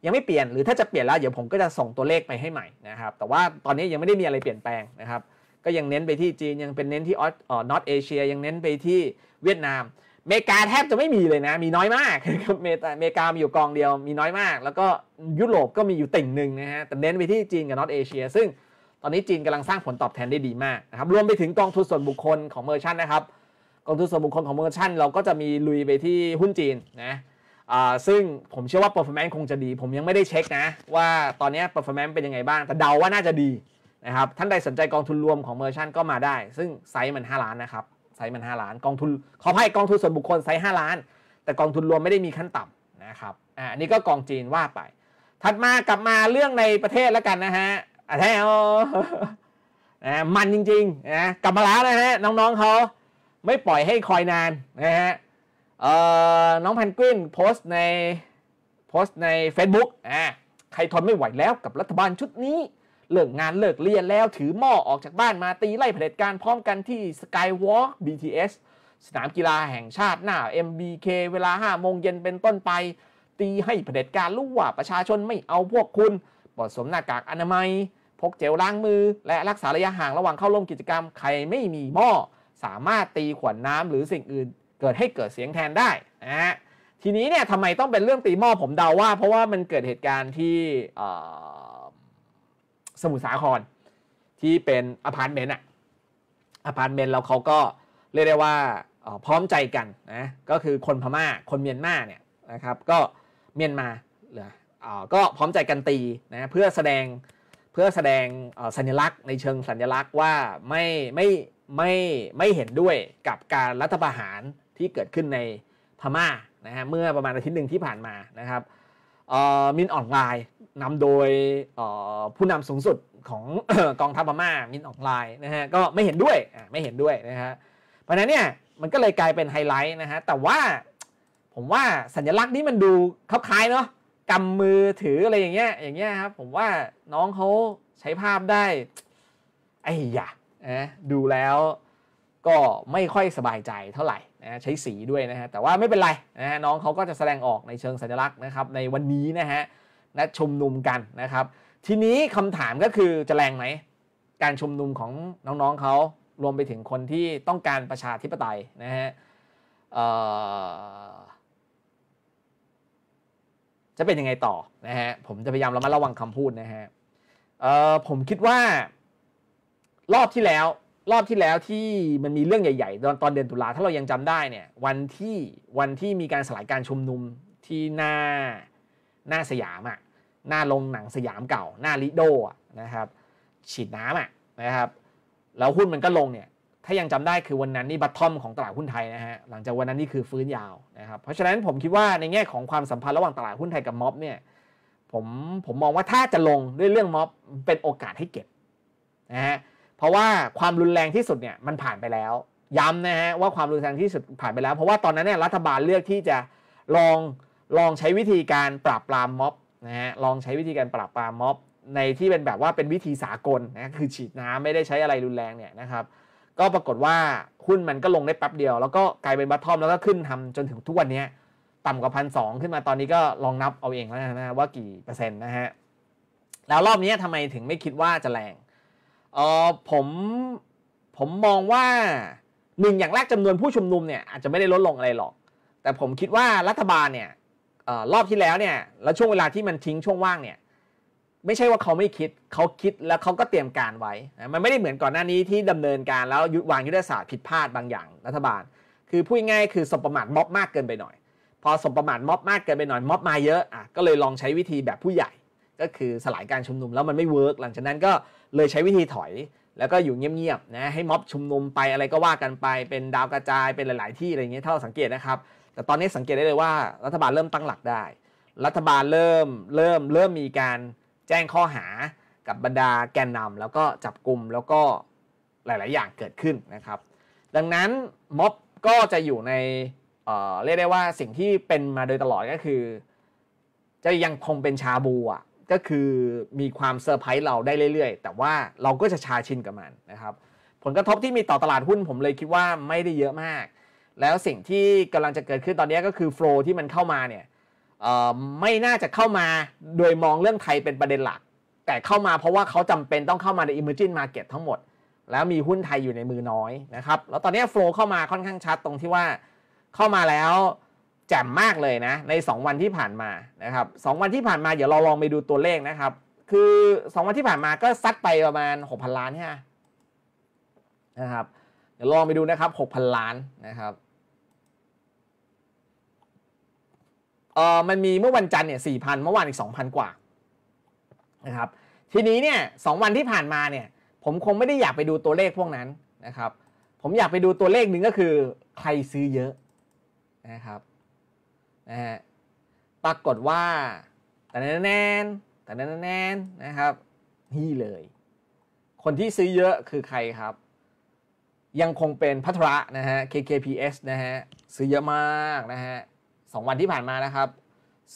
ยังไม่เปลี่ยน หรือถ้าจะเปลี่ยนแล้ว เดี๋ยวผมก็จะส่งตัวเลขไปให้ใหม่นะครับ แต่ว่าตอนนี้ยังไม่ได้มีอะไรเปลี่ยนแปลงนะครับ ก็ยังเน้นไปที่จีน ยังเป็นเน้นที่ออสนอตเอเชียยังเน้นไปที่เวียดนาม เมกาแทบจะไม่มีเลยนะ มีน้อยมากเมกาเมกามีอยู่กองเดียว มีน้อยมาก แล้วก็ยุโรปก็มีอยู่ติ่งหนึ่งนะฮะ แต่เน้นไปที่จีนกับนอตเอเชีย ซึ่งตอนนี้จีนกำลังสร้างผลตอบแทนได้ดีมากนะครับ รวมไปถึงกองทุนส่วนบุคคลของเมอร์ชันนะครับ กองทุนส่วนบุคคลของเมอร์ชันเราก็จะมีลุยไปที่หุ้นจีนนะซึ่งผมเชื่อว่า performance คงจะดี ผมยังไม่ได้เช็คนะ ว่าตอนนี้ performance เป็นยังไงบ้าง แต่เดาว่าน่าจะดีนะครับท่านใดสนใจกองทุนรวมของเมอร์ชันก็มาได้ ซึ่งไซส์มัน5ล้านนะครับไซส์มัน5ล้านกองทุน ขอให้กองทุนส่วนบุคคลไซส์5ล้านแต่กองทุนรวมไม่ได้มีขั้นต่ำนะครับอ่าอันนี้ก็กองจีนว่าไป ถัดมากลับมาเรื่องในประเทศแล้วกันนะฮะอันแท้นะมันจริงๆนะกลับมาแล้วนะฮะ น้องๆเขาไม่ปล่อยให้คอยนานนะฮะเอ่อน้องแพนกวินโพสต์ในโพสต์ใน Facebook อ่ะใครทนไม่ไหวแล้วกับรัฐบาลชุดนี้ เลิกงานเลิกเรียนแล้วถือหม้อออกจากบ้านมาตีไล่เผด็จการพร้อมกันที่ Skywalk BTS สนามกีฬาแห่งชาติหน้า MBK เวลา 5 โมงเย็นเป็นต้นไป ตีให้เผด็จการรู้ว่า ประชาชนไม่เอาพวกคุณปลอดสวมหน้ากากอนามัยพกเจลล้างมือ และรักษาระยะห่างระหว่างเข้าร่วมกิจกรรมใครไม่มีหม้อสามารถตีขวดน้ำหรือสิ่งอื่นเกิดให้เกิดเสียงแทนได้นะฮะทีนี้เนี่ยทำไมต้องเป็นเรื่องตีหม้อผมเดาว่าเพราะว่า มันเกิดเหตุการณ์ที่สมุทรสาครที่เป็นอพาร์ตเมนต์อะอพาร์ตเมนต์แล้วเขาก็เรียกได้ว่าพร้อมใจกันนะก็คือคนพมา่าคนเมียนมาเนี่ยนะครับ ก็เมียนมาเหลือก็พร้อมใจกันตีนะเพื่อแสดงเพื่อแสดงสัญลักษณ์ในเชิงสัญลักษณ์ว่าไม่ไม่ไม่ไม่เห็นด้วยกับการรัฐประหารที่เกิดขึ้นในพม่านะฮะเมื่อประมาณอาทิตย์หนึ่งที่ผ่านมานะครับมินอ่อนไลน์นำโดยผู้นำสูงสุดของกองทัพพม่ามินอ่อนไลน์นะฮะก็ไม่เห็นด้วยไม่เห็นด้วยนะฮะเพราะนั้นเนี่ยมันก็เลยกลายเป็นไฮไลท์นะฮะแต่ว่าผมว่าสัญลักษณ์นี้มันดูคล้ายๆเนาะกำมือถืออะไรอย่างเงี้ยอย่างเงี้ยครับผมว่าน้องเขาใช้ภาพได้ไอ้ยะนะดูแล้วก็ไม่ค่อยสบายใจเท่าไหร่นะใช้สีด้วยนะฮะแต่ว่าไม่เป็นไรนะน้องเขาก็จะแสดงออกในเชิงสัญลักษณ์นะครับ ในวันนี้นะฮะนัดชุมนุมกันนะครับ ทีนี้คำถามก็คือจะแรงไหมการชุมนุมของน้องๆเขารวมไปถึงคนที่ต้องการประชาธิปไตยนะฮะจะเป็นยังไงต่อนะฮะผมจะพยายามระมัดระวังคำพูดนะฮะเออผมคิดว่า รอบที่แล้วรอบที่แล้วที่มันมีเรื่องใหญ่ ๆ ตอนตอนเดือนตุลาถ้าเรายังจำได้เนี่ยวันที่วันที่มีการสลายการชุมนุมที่หน้าหน้าสยามอะ่ะหน้าลงหนังสยามเก่าหน้าลิโดะนะครับ ฉีดน้ำอ่ะนะครับแล้วหุ้นมันก็ลงเนี่ยถ้ายังจำได้คือวันนั้นนี่บัตทอมของตลาดหุ้นไทยนะฮะหลังจากวันนั้นนี่คือฟื้นยาวนะครับเพราะฉะนั้นผมคิดว่าในแง่ของความสัมพันธ์ระหว่างตลาดหุ้นไทยกับม็อบเนี่ยผมผมมองว่าถ้าจะลงด้วยเรื่องม็อบเป็นโอกาสให้เก็บนะฮะเพราะว่าความรุนแรงที่สุดเนี่ยมันผ่านไปแล้ว ย้ำนะฮะว่าความรุนแรงที่สุดผ่านไปแล้ว เพราะว่าตอนนั้นเนี่ยรัฐบาลเลือกที่จะลองลองใช้วิธีการปราบปรามม็อบนะฮะลองใช้วิธีการปราบปรามม็อบในที่เป็นแบบว่าเป็นวิธีสากลนะคือฉีดน้ำไม่ได้ใช้อะไรรุนแรงเนี่ยนะครับก็ปรากฏว่า หุ้นมันก็ลงได้แป๊บเดียว แล้วก็กลายเป็นบัตทอมแล้วก็ขึ้นทำจนถึงทุกวันนี้ต่ำกว่าพันสขึ้นมาตอนนี้ก็ลองนับเอาเองแล้วนะว่ากี่เปอร์เซ็นต์นะฮะ แล้วรอบนี้ทำไมถึงไม่คิดว่าจะแรง เออผม ผมมองว่าหนึ่งอย่างแรกจำนวนผู้ชุมนุมเนี่ย อาจจะไม่ได้ลดลงอะไรหรอก แต่ผมคิดว่ารัฐบาลเนี่ยออรอบที่แล้วเนี่ยแล้ว ช่วงเวลาที่มันทิ้งช่วงว่างเนี่ยไม่ใช่ว่าเขาไม่คิด เขาคิดแล้วเขาก็เตรียมการไว้ มันไม่ได้เหมือนก่อนหน้านี้ที่ดำเนินการแล้วยุวางยุทธศาสตร์ผิดพลาดบางอย่าง รัฐบาล คือพูดง่ายคือสมประมาทม็อบมากเกินไปหน่อย พอสมประมาทม็อบมากเกินไปหน่อยม็อบมาเยอะอ่ะก็เลยลองใช้วิธีแบบผู้ใหญ่ ก็คือสลายการชุมนุมแล้วมันไม่เวิร์กหลังจากนั้นก็เลยใช้วิธีถอย แล้วก็อยู่เงียบๆนะให้ม็อบชุมนุมไปอะไรก็ว่ากันไปเป็นดาวกระจายเป็นหลายๆ ที่อะไรเงี้ย เท่าสังเกตนะครับ แต่ตอนนี้สังเกตได้เลยว่า รัฐบาลเริ่มตั้งหลักได้ รัฐบาลเริ่มเริ่มเริ่มมีการแจ้งข้อหากับบรรดาแกนนำแล้วก็จับกลุ่มแล้วก็หลาย ๆ อย่างเกิดขึ้นนะครับดังนั้นม็อบก็จะอยู่ในเเรียกได้ว่าสิ่งที่เป็นมาโดยตลอดก็คือ จะยังคงเป็นชาบูอ่ะก็คือมีความเซอร์ไพรส์เราได้เรื่อย ๆ แต่ว่าเราก็จะชาชินกับมันนะครับ ผลกระทบที่มีต่อตลาดหุ้นผมเลยคิดว่าไม่ได้เยอะมาก แล้วสิ่งที่กำลังจะเกิดขึ้นตอนนี้ก็คือโฟลที่มันเข้ามาเนี่ยไม่น่าจะเข้ามา โดยมองเรื่องไทยเป็นประเด็นหลัก แต่เข้ามาเพราะว่าเขาจำเป็นต้องเข้ามาใน emerging market ทั้งหมดแล้วมีหุ้นไทยอยู่ในมือน้อยนะครับแล้วตอนนี้โฟล์เข้ามาค่อนข้างชัดตรงที่ว่าเข้ามาแล้วแจ่มมากเลยนะ ใน 2 วันที่ผ่านมานะครับสวันที่ผ่านมาเดี๋ยวเราลองไปดูตัวเลขนะครับ คือ 2 วันที่ผ่านมาก็ซัดไปประมาณ6,000ล้านใช่ไหมนะครับ เดี๋ยวลองไปดูนะครับ6,000 ล้านนะครับเออมันมีเมื่อวันจันทร์เนี่ยสี่พันเมื่อวานอีกสองพันกว่านะครับ ทีนี้เนี่ยสองวันที่ผ่านมาเนี่ยผมคงไม่ได้อยากไปดูตัวเลขพวกนั้นนะครับ ผมอยากไปดูตัวเลขหนึ่งก็คือ ใครซื้อเยอะนะครับนะฮะปรากฏว่า แต่แนนแนนแต่แนนแนนนะครับนี่เลย คนที่ซื้อเยอะคือใครครับ ยังคงเป็นพัทระ นะฮะ KKPS นะฮะซื้อเยอะมากนะฮะ2 วันที่ผ่านมานะครับ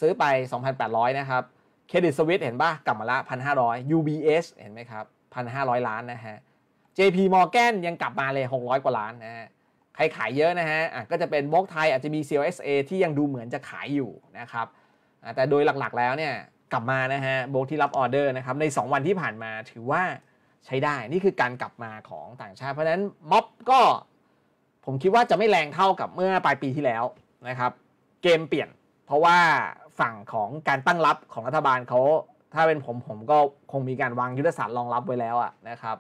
ซื้อไป 2,800 นะครับเครดิตสวิตเห็นป่ะกลับมาละ 1,500 UBS เห็นไหมครับ1,500 ล้าน นะฮะ JP Morgan ยังกลับมาเลย600 กว่าล้าน นะฮะใครขายเยอะนะฮะะก็จะเป็นบล็อกไทยอาจจะมี CLSA ที่ยังดูเหมือนจะขายอยู่นะครับ แต่โดยหลักๆ แล้วเนี่ยกลับมานะฮะบล็อกที่รับออเดอร์นะครับใน 2 วันที่ผ่านมาถือว่าใช้ได้นี่คือการกลับมาของต่างชาติ เพราะฉะนั้นม็อบก็ผมคิดว่าจะไม่แรงเท่ากับเมื่อปลายปีที่แล้วนะครับเกมเปลี่ยนเพราะว่าฝั่งของการตั้งรับของรัฐบาลเขาถ้าเป็นผม ผมก็คงมีการวางยุทธศาสตร์รองรับไว้แล้วอะนะครับ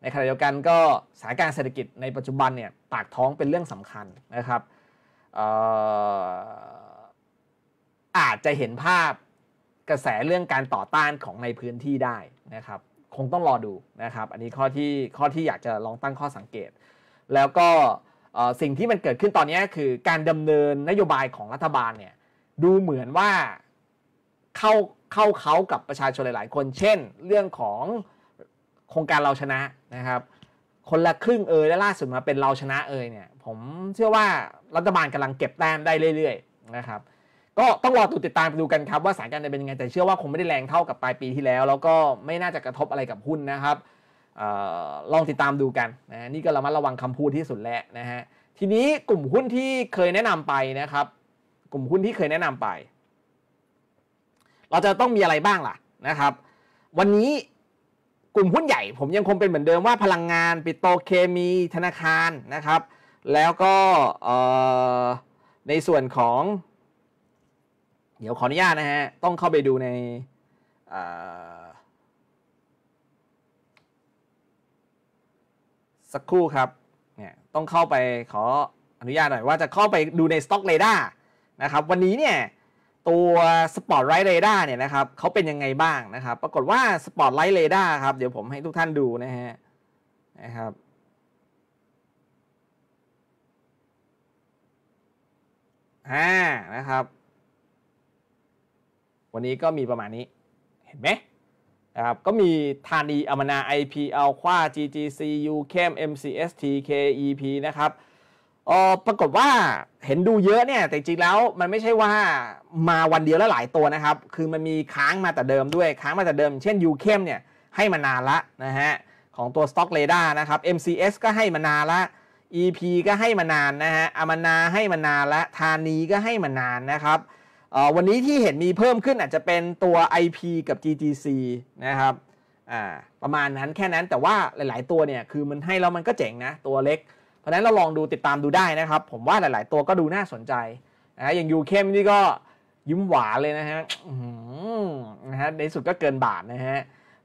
ในขณะเดียวกันก็สถานการณ์เศรษฐกิจในปัจจุบันเนี่ยปากท้องเป็นเรื่องสำคัญนะครับอาจจะเห็นภาพกระแสเรื่องการต่อต้านของในพื้นที่ได้นะครับ คงต้องรอดูนะครับ อันนี้ข้อที่ข้อที่อยากจะลองตั้งข้อสังเกตแล้วก็สิ่งที่มันเกิดขึ้นตอนนี้คือการดำเนินนโยบายของรัฐบาลเนี่ยดูเหมือนว่าเข้าเข้าเขากับประชาชนหลาย ๆ คนเช่น เรื่องของโครงการเราชนะนะครับ คนละครึ่งเอยและล่าสุดมาเป็นเราชนะเอยเนี่ยผมเชื่อว่ารัฐบาลกำลังเก็บแต้มได้เรื่อยๆนะครับ ก็ต้องรอติดตามไปดูกันครับ ว่าสถานการณ์จะเป็นยังไงแต่เชื่อว่าคงไม่ได้แรงเท่ากับปลายปีที่แล้ว แล้วก็ไม่น่าจะกระทบอะไรกับหุ้นนะครับลองติดตามดูกันนะนี่ก็ระมัดระวังคำพูดที่สุดแล้วนะฮะทีนี้กลุ่มหุ้นที่เคยแนะนำไปนะครับ กลุ่มหุ้นที่เคยแนะนำไป เราจะต้องมีอะไรบ้างล่ะนะครับ วันนี้กลุ่มหุ้นใหญ่ผมยังคงเป็นเหมือนเดิมว่าพลังงาน ปิโตเคมีธนาคารนะครับ แล้วก็ในส่วนของเดี๋ยวขออนุญาตนะฮะต้องเข้าไปดูในสักครู่ครับเนี่ยต้องเข้าไปขออนุญาตหน่อยว่าจะเข้าไปดูใน Stock r a d a r นะครับวันนี้เนี่ย ตัว Spotlight Radar เนี่ยนะครับเขาเป็นยังไงบ้างนะครับ ปรากฏว่า Spotlight Radar ครับ เดี๋ยวผมให้ทุกท่านดูนะฮะนะครับฮ่านะครับ วันนี้ก็มีประมาณนี้เห็นไหมนะครับก็มีธานีอมนา IP อคว้า GGC U เข้ม MCS TK EP นะครับออปรากฏว่าเห็นดูเยอะเนี่ยแต่จริงแล้วมันไม่ใช่ว่ามาวันเดียวแล้วหลายตัวนะครับ คือมันมีค้างมาแต่เดิมด้วยค้างมาแต่เดิม เช่น U เข้มเนี่ยให้มานานละนะฮะของตัว Stock r a d a r นะครับ MCS ก็ให้มานานละ EP ก็ให้มานานนะฮะอมนาให้มานานละธานีก็ให้มานานนะครับวันนี้ที่เห็นมีเพิ่มขึ้นอาจจะเป็นตัว IP กับ g t c นะครับประมาณนั้นแค่นั้นแต่ว่าหลาย ๆ ตัวเนี่ยคือมันให้แล้วมันก็เจ๋งนะตัวเล็ก เพราะนั้นเราลองดูติดตามดูได้นะครับ ผมว่าหลายๆ ตัวก็ดูน่าสนใจนะอย่างยูเคมนี่ก็ยิ้มหวานเลยนะฮะนะฮะในสุดก็เกินบาทนะฮะ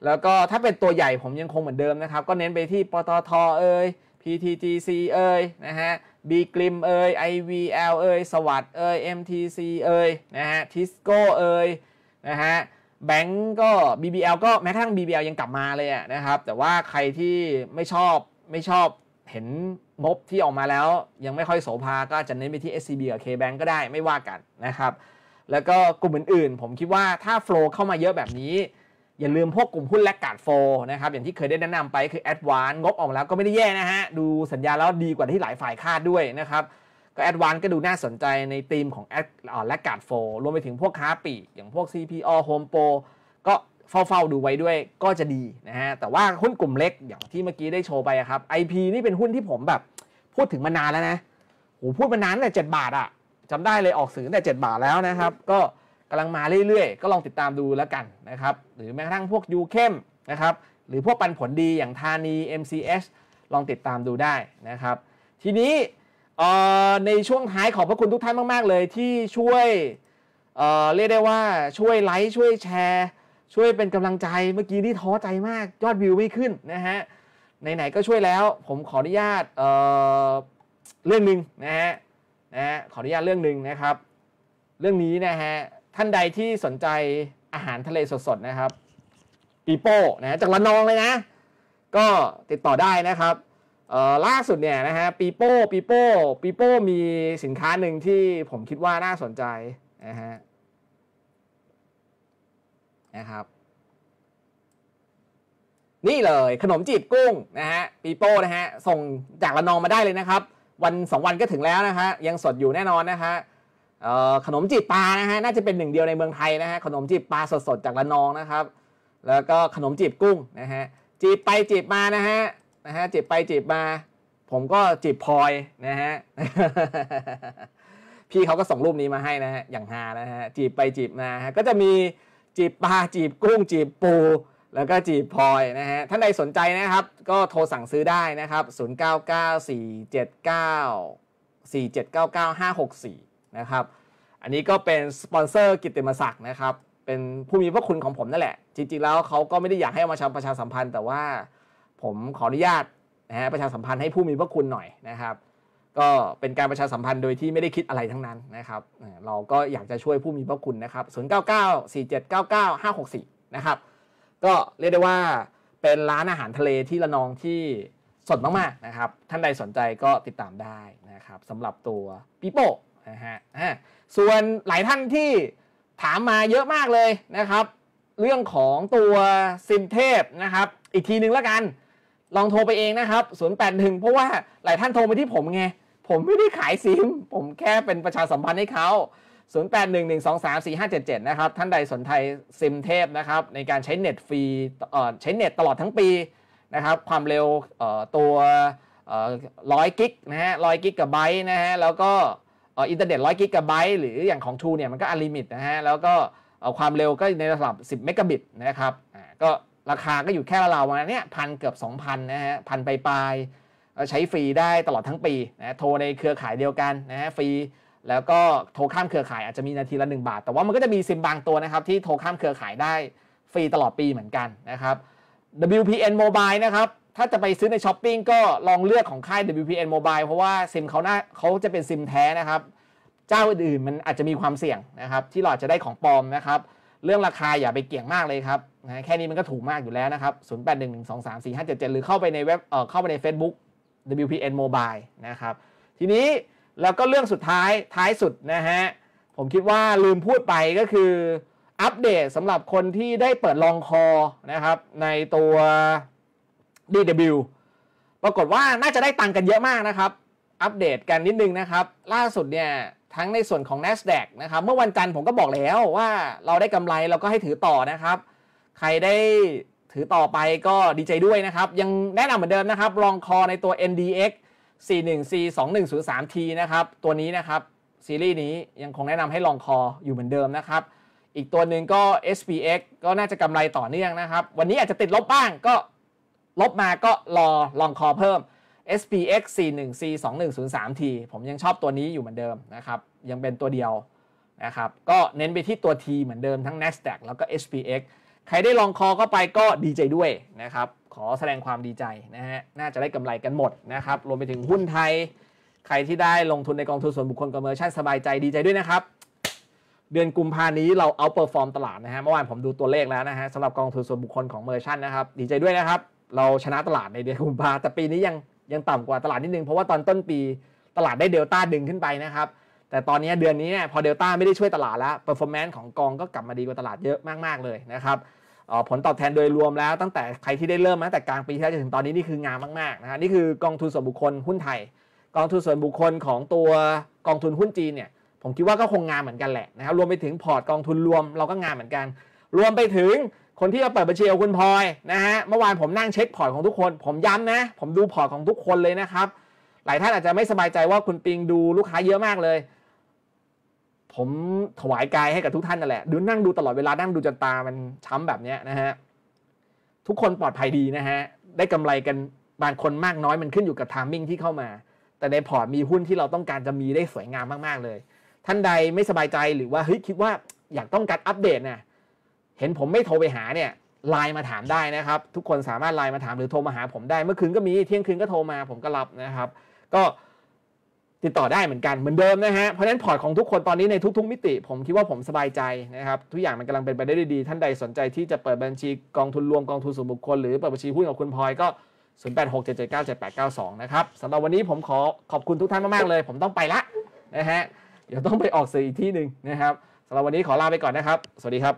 แล้วก็ถ้าเป็นตัวใหญ่ผมยังคงเหมือนเดิมนะครับ ก็เน้นไปที่ปตทเอ้ย PTGC เอ้ยนะฮะบีกลิมเอย IVL เอยสวัสด์เอย MTC เอยนะฮะ ทิสโก้เอยนะฮะ แบงก์ก็ BBL ก็ แม้ทั้ง BBL ยังกลับมาเลยอะนะครับ แต่ว่าใครที่ไม่ชอบไม่ชอบเห็นมบที่ออกมาแล้วยังไม่ค่อยโสภาก็จะเน้นไปที่ SCB กับ KBank ก็ได้ไม่ว่ากันนะครับ แล้วก็กลุ่มอื่นๆ ผมคิดว่าถ้าโฟล์เข้ามาเยอะแบบนี้อย่าลืมพวกกลุ่มหุ้นแลกกาดโฟนะครับอย่างที่เคยได้แนะนำไปคือแอดวานงบออกแล้วก็ไม่ได้แย่นะฮะ ดูสัญญาแล้วดีกว่าที่หลายฝ่ายคาดด้วยนะครับ ก็แอดวานก็ดูน่าสนใจในธีมของแอดแลกกาดโฟรวมไปถึงพวกค้าปี อย่างพวก CPO Home Pro ก็เฝ้าาดูไว้ด้วยก็จะดีนะฮะ แต่ว่าหุ้นกลุ่มเล็กอย่างที่เมื่อกี้ได้โชว์ไปครับ IP นี่เป็นหุ้นที่ผมแบบ พูดถึงมานานแล้วนะโหพูดมานานแต่เจ็ดบาทอะ่ะจำได้เลยออกสื่อแต่เจ็ดบาทแล้วนะครับก็กำลังมาเรื่อยๆ ก็ลองติดตามดูแล้วกันนะครับ หรือแม้กระทั่งพวกยูเข้มนะครับ หรือพวกปันผลดีอย่างธานี MCS ลองติดตามดูได้นะครับ ทีนี้ในช่วงท้ายขอบพระคุณทุกท่านมากๆเลยที่ช่วยเเรียกได้ว่าช่วยไลค์ช่วยแชร์ ช่วยเป็นกำลังใจ เมื่อกี้นี่ท้อใจมากยอดวิวไม่ขึ้นนะฮะ ไหนๆก็ช่วยแล้วผมขออนุญาตเเรื่องหนึ่งนะฮะนะขออนุญาตเรื่องหนึ่งนะครับ เรื่องนี้นะฮะท่านใดที่สนใจอาหารทะเลสดๆนะครับ ปีโป้นะจากระนองเลยนะ ก็ติดต่อได้นะครับล่าสุดเนี่ยนะฮะปีโป้ปีโป้ปีโป้มีสินค้าหนึ่งที่ผมคิดว่าน่าสนใจนะฮะนะครับ นี่เลยขนมจีบกุ้งนะฮะปีโป้นะฮะส่งจากระนองมาได้เลยนะครับ วันสองวันก็ถึงแล้วนะฮะยังสดอยู่แน่นอนนะฮะขนมจีบปลานะฮะน่าจะเป็นหนึ่งเดียวในเมืองไทยนะฮะขนมจีบปลาสดๆจากระนองนะครับแล้วก็ขนมจีบกุ้งนะฮะจีบไปจีบมานะฮะนะฮะจีบไปจีบมา ผมก็จีบพลอยนะฮะพี่เขาก็ส่งรูปนี้มาให้นะฮะอย่างฮานะฮะจีบไปจีบมาฮะก็จะมีจีบปลาจีบกุ้งจีบปูแล้วก็จีบพลอยนะฮะท่านใดสนใจนะครับ ก็โทรสั่งซื้อได้นะครับ099479 4799564นะครับ อันนี้ก็เป็นสปอนเซอร์กิตติมศักดิ์นะครับ เป็นผู้มีพระคุณของผมนั่นแหละ จริงๆ แล้วเขาก็ไม่ได้อยากให้เอามาทำประชาสัมพันธ์ แต่ว่าผมขออนุญาตนะฮะประชาสัมพันธ์ให้ผู้มีพระคุณหน่อยนะครับ ก็เป็นการประชาสัมพันธ์โดยที่ไม่ได้คิดอะไรทั้งนั้นนะครับ เราก็อยากจะช่วยผู้มีพระคุณนะครับ0994799564นะครับ ก็เรียกได้ว่าเป็นร้านอาหารทะเลที่ระนองที่สดมากๆนะครับ ท่านใดสนใจก็ติดตามได้นะครับสำหรับตัวปีโป้นะฮะ ส่วนหลายท่านที่ถามมาเยอะมากเลยนะครับ เรื่องของตัวซิมเทพนะครับ อีกทีนึงแล้วกัน ลองโทรไปเองนะครับ 081เพราะว่าหลายท่านโทรไปที่ผมไง ผมไม่ได้ขายซิม ผมแค่เป็นประชาสัมพันธ์ให้เขา0811234577 นะครับ ท่านใดสนใจซิมเทพนะครับ ในการใช้เน็ตฟรีใช้เน็ตตลอดทั้งปีนะครับ ความเร็วตัวร้อยกิกนะฮะร้อยกิกกับไบต์นะฮะ แล้วก็อินเทอร์เน็ตร้อยกิกะไบต์หรืออย่างของ True เนี่ยมันก็อัลลิมิตนะฮะแล้วก็เอาความเร็วก็ในระดับ10เมกะบิตนะครับอ่าก็ราคาก็อยู่แค่เราวันนี้พันเกือบ 2,000 นะฮะพันปลายๆใช้ฟรีได้ตลอดทั้งปีนะโทรในเครือข่ายเดียวกันนะฮะฟรีแล้วก็โทรข้ามเครือข่ายอาจจะมีนาทีละ 1 บาท แต่ว่ามันก็จะมีซิมบางตัวนะครับที่โทรข้ามเครือข่ายได้ฟรีตลอดปีเหมือนกันนะครับ WPN Mobile นะครับถ้าจะไปซื้อในช้อปปิ้งก็ลองเลือกของค่าย WPN Mobile เพราะว่าซิมเขาหน้าเขาจะเป็นซิมแท้นะครับ เจ้าอื่นมันอาจจะมีความเสี่ยงนะครับ ที่เราจะได้ของปลอมนะครับ เรื่องราคาอย่าไปเกี่ยงมากเลยครับนะแค่นี้มันก็ถูกมากอยู่แล้วนะครับ 0811234577 หรือเข้าไปในเว็บเอ่อเข้าไปใน Facebook WPN Mobile นะครับ ทีนี้แล้วก็เรื่องสุดท้ายท้ายสุดนะฮะ ผมคิดว่าลืมพูดไปก็คืออัปเดตสำหรับคนที่ได้เปิดลองคอนะครับในตัว DW ปรากฏว่าน่าจะได้ตังค์กันเยอะมากนะครับ อัปเดตกันนิดนึงนะครับ ล่าสุดเนี่ย ทั้งในส่วนของ NASDAQ นะครับ เมื่อวันจันทร์ผมก็บอกแล้วว่าเราได้กำไรเราก็ให้ถือต่อนะครับ ใครได้ถือต่อไปก็ดีใจด้วยนะครับ ยังแนะนำเหมือนเดิมนะครับ ลองคอในตัว NDX 41C2103T นะครับ ตัวนี้นะครับ ซีรีส์นี้ยังคงแนะนำให้ลองคออยู่เหมือนเดิมนะครับ อีกตัวหนึ่งก็ SPX ก็น่าจะกำไรต่อเนื่องนะครับ วันนี้อาจจะติดลบบ้างก็ลบมาก็รอลองคอเพิ่ม SPX 41 C 2103 T ผมยังชอบตัวนี้อยู่เหมือนเดิมนะครับ ยังเป็นตัวเดียวนะครับ ก็เน้นไปที่ตัว T เหมือนเดิมทั้ง NASDAQ แล้วก็ SPX ใครได้ลองคอเข้าไปก็ดีใจด้วยนะครับ ขอแสดงความดีใจนะฮะ น่าจะได้กำไรกันหมดนะครับ รวมไปถึงหุ้นไทย ใครที่ได้ลงทุนในกองทุนส่วนบุคคลกับเมอร์ชันสบายใจดีใจด้วยนะครับ เดือนกุมภานี้เราเอาเปอร์ฟอร์มตลาดนะฮะ เมื่อวานผมดูตัวเลขแล้วนะฮะสำหรับกองทุนส่วนบุคคลของเมอร์ชันนะครับ ดีใจด้วยนะครับเราชนะตลาดในเดือนกุมภาแต่ปีนี้ยังยังต่ำกว่าตลาดนิดนึง เพราะว่าตอนต้นปีตลาดได้เดลต้าดึงขึ้นไปนะครับ แต่ตอนนี้เดือนนี้พอเดลต้าไม่ได้ช่วยตลาดแล้วเปอร์ฟอร์แมนซ์ของกองก็กลับมาดีกว่าตลาดเยอะมากๆเลยนะครับผลตอบแทนโดยรวมแล้ว ตั้งแต่ใครที่ได้เริ่มตั้งแต่กลางปีที่แล้วจนถึงตอนนี้ นี่คืองามมากๆนะฮะนี่คือกองทุนส่วนบุคคลหุ้นไทยกองทุนส่วนบุคคลของตัวกองทุนหุ้นจีนเนี่ยผมคิดว่าก็คงงามเหมือนกันแหละนะครับรวมไปถึงพอร์ตกองทุนรวมเราก็งามเหมือนกัน รวมไปถึงคนที่จะเปิดบัญชีเอาคุณพลอยนะฮะเมื่อวานผมนั่งเช็คพอร์ตของทุกคน ผมย้ำนะ ผมดูพอร์ตของทุกคนเลยนะครับ หลายท่านอาจจะไม่สบายใจว่าคุณปิงดูลูกค้าเยอะมากเลย ผมถวายกายให้กับทุกท่านนั่นแหละดูนั่งดูตลอดเวลานั่งดูจนตามันช้ำแบบนี้นะฮะทุกคนปลอดภัยดีนะฮะได้กำไรกันบางคนมากน้อยมันขึ้นอยู่กับทามมิ่งที่เข้ามา แต่ในพอร์ตมีหุ้นที่เราต้องการจะมีได้สวยงามมากๆเลย ท่านใดไม่สบายใจหรือว่าเฮ้ยคิดว่าอยากต้องการอัปเดตนะ่ะเห็นผมไม่โทรไปหาเนี่ยไลน์มาถามได้นะครับ ทุกคนสามารถไลน์มาถามหรือโทรมาหาผมได้เมื่อคืนก็มีเที่ยงคืนก็โทรมาผมก็รับนะครับ ก็ติดต่อได้เหมือนกันเหมือนเดิมนะฮะเพราะนั้นพอร์ตของทุกคนตอนนี้ในทุก ๆมิติผมคิดว่าผมสบายใจนะครับ ทุกอย่างมันกำลังเป็นไปได้ดดีท่านใดสนใจที่จะเปิดบัญชีกองทุนรวมกองทุนส่วนบุคคลหรือเปิดบัญชีหุ้นกับคุณพลอยก็0867797892นะครับสำหรับวันนี้ผมขอขอบคุณทุกท่านมากๆเลย ผมต้องไปละนะฮะเดี๋ยวต้องไปออกสื่ออีกที่หนึ่งนะครับสำหรับวันนี้ขอลาไปก่อนนะครับ สวัสดีครับ